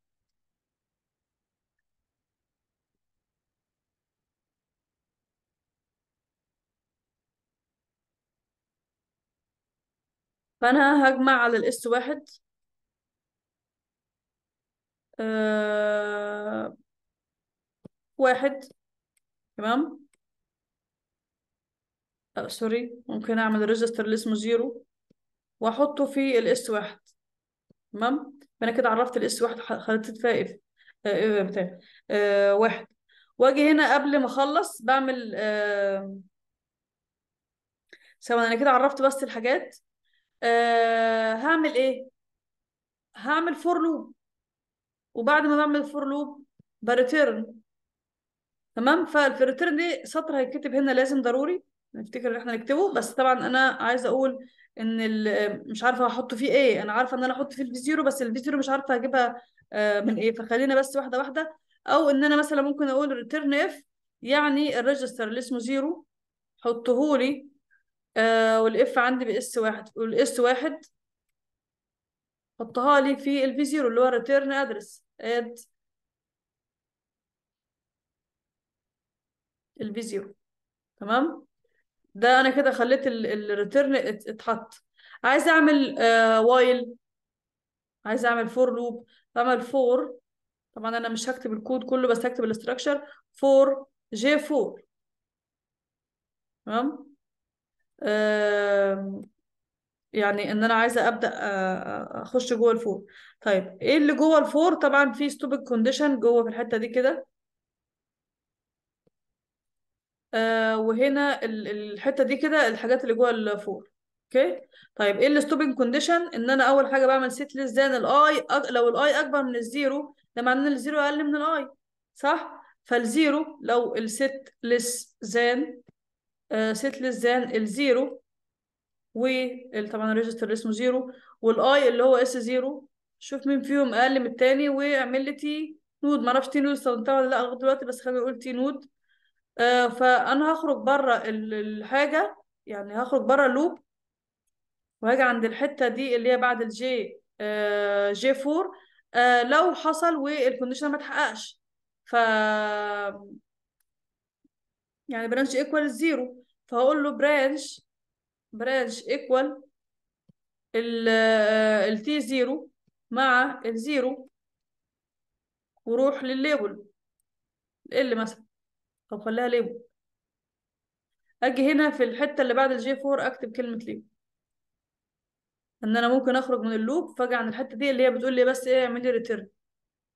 فانا هجمع على الاس 1 آه، واحد تمام آه سوري ممكن اعمل ريجستر اللي اسمه زيرو واحطه في الاس واحد تمام انا كده عرفت الاس واحد خليت فيها اف إيه، آه بتاع إيه، إيه، آه واحد واجي هنا قبل ما اخلص بعمل آه انا كده عرفت بس الحاجات آه هعمل ايه هعمل فور لوب وبعد ما بعمل فور لوب بريتيرن تمام فالريتيرن دي سطر هيتكتب هنا لازم ضروري نفتكر ان احنا نكتبه بس طبعا انا عايزه اقول ان مش عارفه هحطه فيه ايه انا عارفه ان انا احط فيه الفي زيرو بس الفي زيرو مش عارفه اجيبها آه، من ايه فخلينا بس واحده واحده او ان انا مثلا ممكن اقول ريتيرن اف يعني الريجستر اللي اسمه زيرو حطهولي آه والاف عندي باس واحد والاس واحد حطها لي في ال V0 اللي هو return address add ال V0 تمام ده انا كده خليت الريتيرن اتحط عايز اعمل وايل آه، uh, عايز اعمل فور لوب اعمل فور طبعا انا مش هكتب الكود كله بس هكتب الاستراكشر فور جي فور تمام يعني ان انا عايزه ابدا آه، آه، اخش جوه الفور طيب ايه اللي جوه الفور طبعا في ستوبك كونديشن جوه في الحته دي كده آه وهنا الحته دي كده الحاجات اللي جوه الفور اوكي طيب ايه الستوبنج كونديشن ان انا اول حاجه بعمل سيت ليس ذان الاي لو الاي اكبر من الزيرو ده معناه ان الزيرو اقل من الاي صح فالزيرو لو الست ليس ذان سيت ست ليس ذان الزيرو وطبعا الريجستر اللي اسمه زيرو والاي اللي هو اس زيرو شوف مين فيهم اقل من التاني واعمل لي تي نود معرفش تي نود استخدمتها ولا لا لغايه دلوقتي بس خلينا نقول تي نود آه فانا هخرج بره الحاجه يعني هخرج بره اللوب وهاجي عند الحته دي اللي هي بعد الجي آه جي 4 آه لو حصل والكونديشن ما اتحققش ف يعني برانش ايكوال زيرو فهقول له برانش برانش ايكوال ال تي آه، زيرو مع الزيرو وروح للليبل إيه ال مثلا طب خليها ليبل اجي هنا في الحته اللي بعد الجي 4 اكتب كلمه ليبل ان انا ممكن اخرج من اللوب فاجي عن الحته دي اللي هي بتقول لي بس ايه اعملي ريتيرن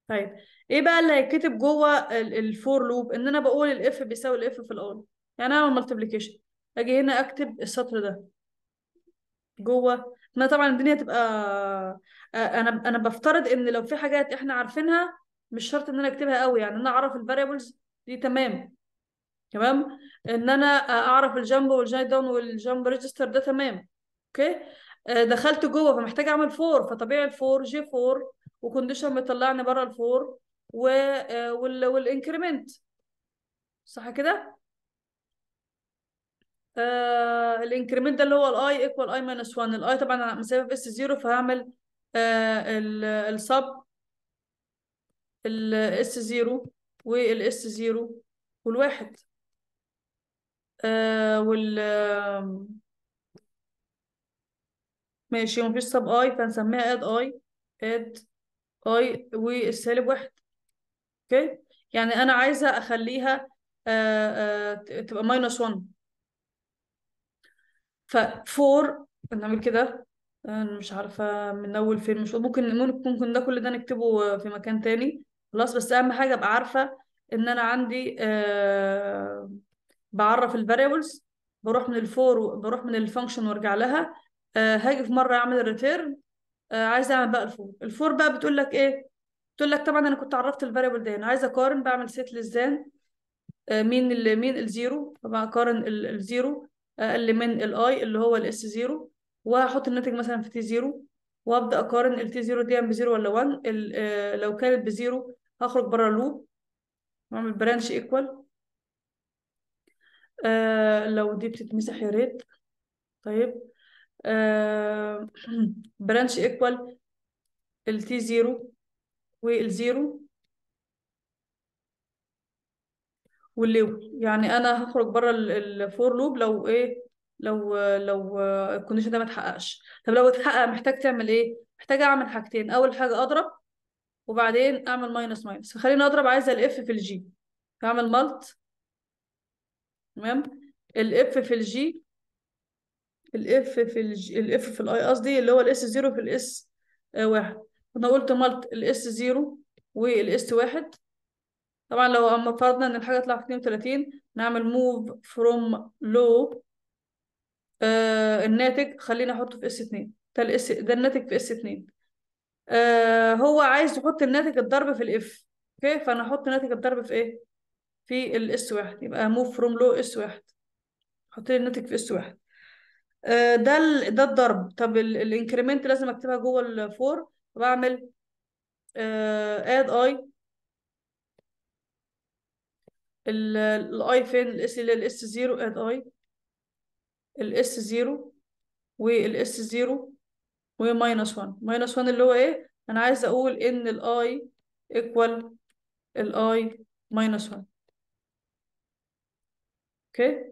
طيب ايه بقى اللي هيتكتب جوه الفور لوب ان انا بقول الاف بيساوي الاف في الار يعني اعمل ملتبليكيشن اجي هنا اكتب السطر ده جوه ما طبعا الدنيا تبقى آه، انا انا بفترض ان لو في حاجات احنا عارفينها مش شرط ان انا اكتبها قوي يعني انا اعرف الفاريبلز دي تمام تمام ان انا آه، اعرف الجامب والجاي داون والجامب ريجستر ده تمام اوكي آه، دخلت جوه فمحتاج اعمل فور فطبيعي الفور جي فور وكونديشن مطلعني بره الفور و... وال... والانكريمنت صح كده آه، الانكريمنت ده اللي هو الاي ايكوال اي ماينس 1 الاي طبعا مسافه في اس 0 فهعمل آه السب الاس 0 والاس 0 والواحد آه، وال ماشي ومفيش سب اي فهنسميها اد اي اد اي والسالب واحد اوكي يعني انا عايزه اخليها آه، تبقى ماينس 1 ففور نعمل كده آه، انا مش عارفه من اول فين مش ممكن ممكن ده كل ده نكتبه في مكان تاني خلاص بس اهم حاجه ابقى عارفه ان انا عندي أه بعرف الفاريبلز بروح من الفور بروح من الفانكشن وارجع لها أه هاجي في مره اعمل الريتيرن أه عايز اعمل بقى الفور الفور بقى بتقول لك ايه بتقول لك طبعا انا كنت عرفت الفاريبل ده انا يعني عايزه اقارن بعمل سيت للزان مين ال مين الزيرو طبعا اقارن الزيرو اقل من الاي اللي هو الاس 0 وهحط الناتج مثلا في تي 0 وابدا اقارن التي 0 دي ب 0 ولا 1 آه، لو كانت ب 0 هخرج بره اللوب واعمل برانش ايكوال آه لو دي بتتمسح يا ريت طيب آه برانش ايكوال التي 0 والزيرو 0 واللو يعني انا هخرج بره الفور لوب لو ايه لو لو الكونديشن ده ما اتحققش طب لو اتحقق محتاج تعمل ايه محتاج اعمل حاجتين اول حاجه اضرب وبعدين اعمل ماينس ماينس فخليني اضرب عايزه الاف في الجي فاعمل مالت تمام الاف في الجي الاف في الجي الاف في الاي قصدي اللي هو الاس 0 في الاس واحد انا قلت مالت الاس 0 والاس واحد طبعا لو اما فرضنا ان الحاجه تطلع في 32 نعمل move from low آه الناتج خلينا احطه في اس 2 ده الاس ده الناتج في اس 2 آه هو عايز يحط الناتج الضرب في الاف اوكي فانا احط ناتج الضرب في ايه في الاس 1 يبقى move from low اس 1 حط لي الناتج في اس 1 آه، ده ال... ده الضرب طب الانكريمنت لازم اكتبها جوه ال 4 بعمل آه add i الاي فين الاس اللي الاس زيرو اد اي الاس زيرو والاس زيرو وماينس 1 ماينس 1 اللي هو ايه انا عايز اقول ان الاي ايكوال الاي ماينس 1 اوكي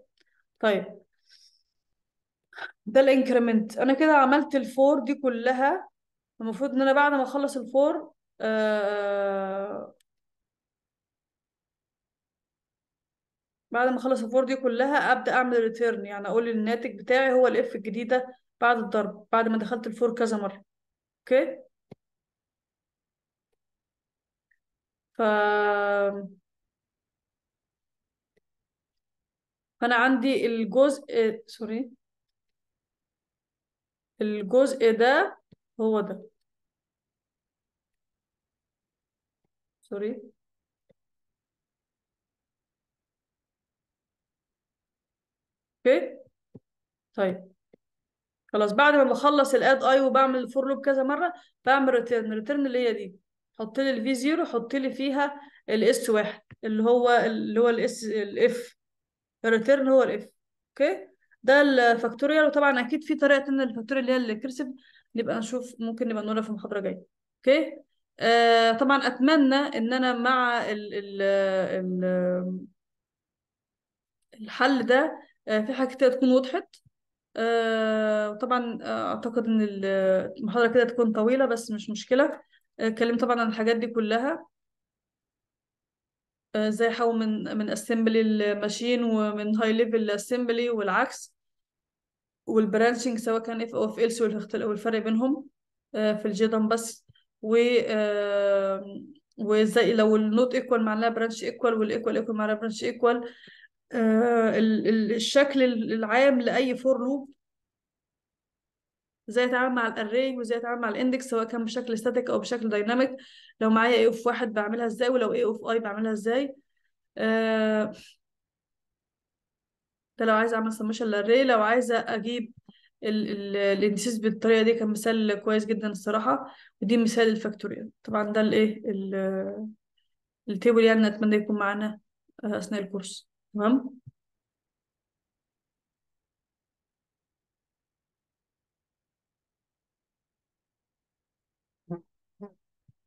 طيب ده الانكريمنت انا كده عملت الفور دي كلها المفروض ان انا بعد ما اخلص الفور بعد ما اخلص الفور دي كلها ابدا اعمل ريتيرن يعني اقول الناتج بتاعي هو الاف الجديده بعد الضرب بعد ما دخلت الفور كذا مره اوكي ف فانا عندي الجزء سوري الجزء ده هو ده سوري اوكي طيب خلاص بعد ما بخلص الاد اي وبعمل فور لوب كذا مره بعمل ريتيرن ريتيرن اللي هي دي حط لي الفي 0 حط لي فيها الاس واحد اللي هو اللي هو الاس الاف الريتيرن هو الاف اوكي ده الفاكتوريال وطبعا اكيد في طريقه ان للفاكتوريال اللي هي الكرسف نبقى نشوف ممكن نبقى نقولها في محاضره جايه اوكي آه طبعا اتمنى ان انا مع ال ال الحل ده آه، في حاجات كتير تكون وضحت وطبعا آه، آه، اعتقد ان المحاضره كده تكون طويله بس مش مشكله اتكلمت طبعا عن الحاجات دي كلها ازاي احول من من اسمبلي الماشين ومن هاي ليفل اسمبلي والعكس والبرانشنج سواء كان اف او اف else والفرق بينهم في الجيدم بس و وازاي لو النوت ايكوال معناها برانش ايكوال والايكوال ايكوال معناها برانش ايكوال آه، الشكل العام لاي فور لوب ازاي اتعامل مع الاري وازاي اتعامل مع الاندكس سواء كان بشكل ستاتيك او بشكل دايناميك لو معايا اي اوف واحد بعملها ازاي ولو اي اوف اي بعملها ازاي آه، ده لو عايزه اعمل سمشن للاري لو عايزه اجيب الاندسيس بالطريقه دي كان مثال كويس جدا الصراحه ودي مثال الفاكتوريال طبعا ده الايه التيبل يعني اتمنى يكون معانا آه، اثناء الكورس Vamos?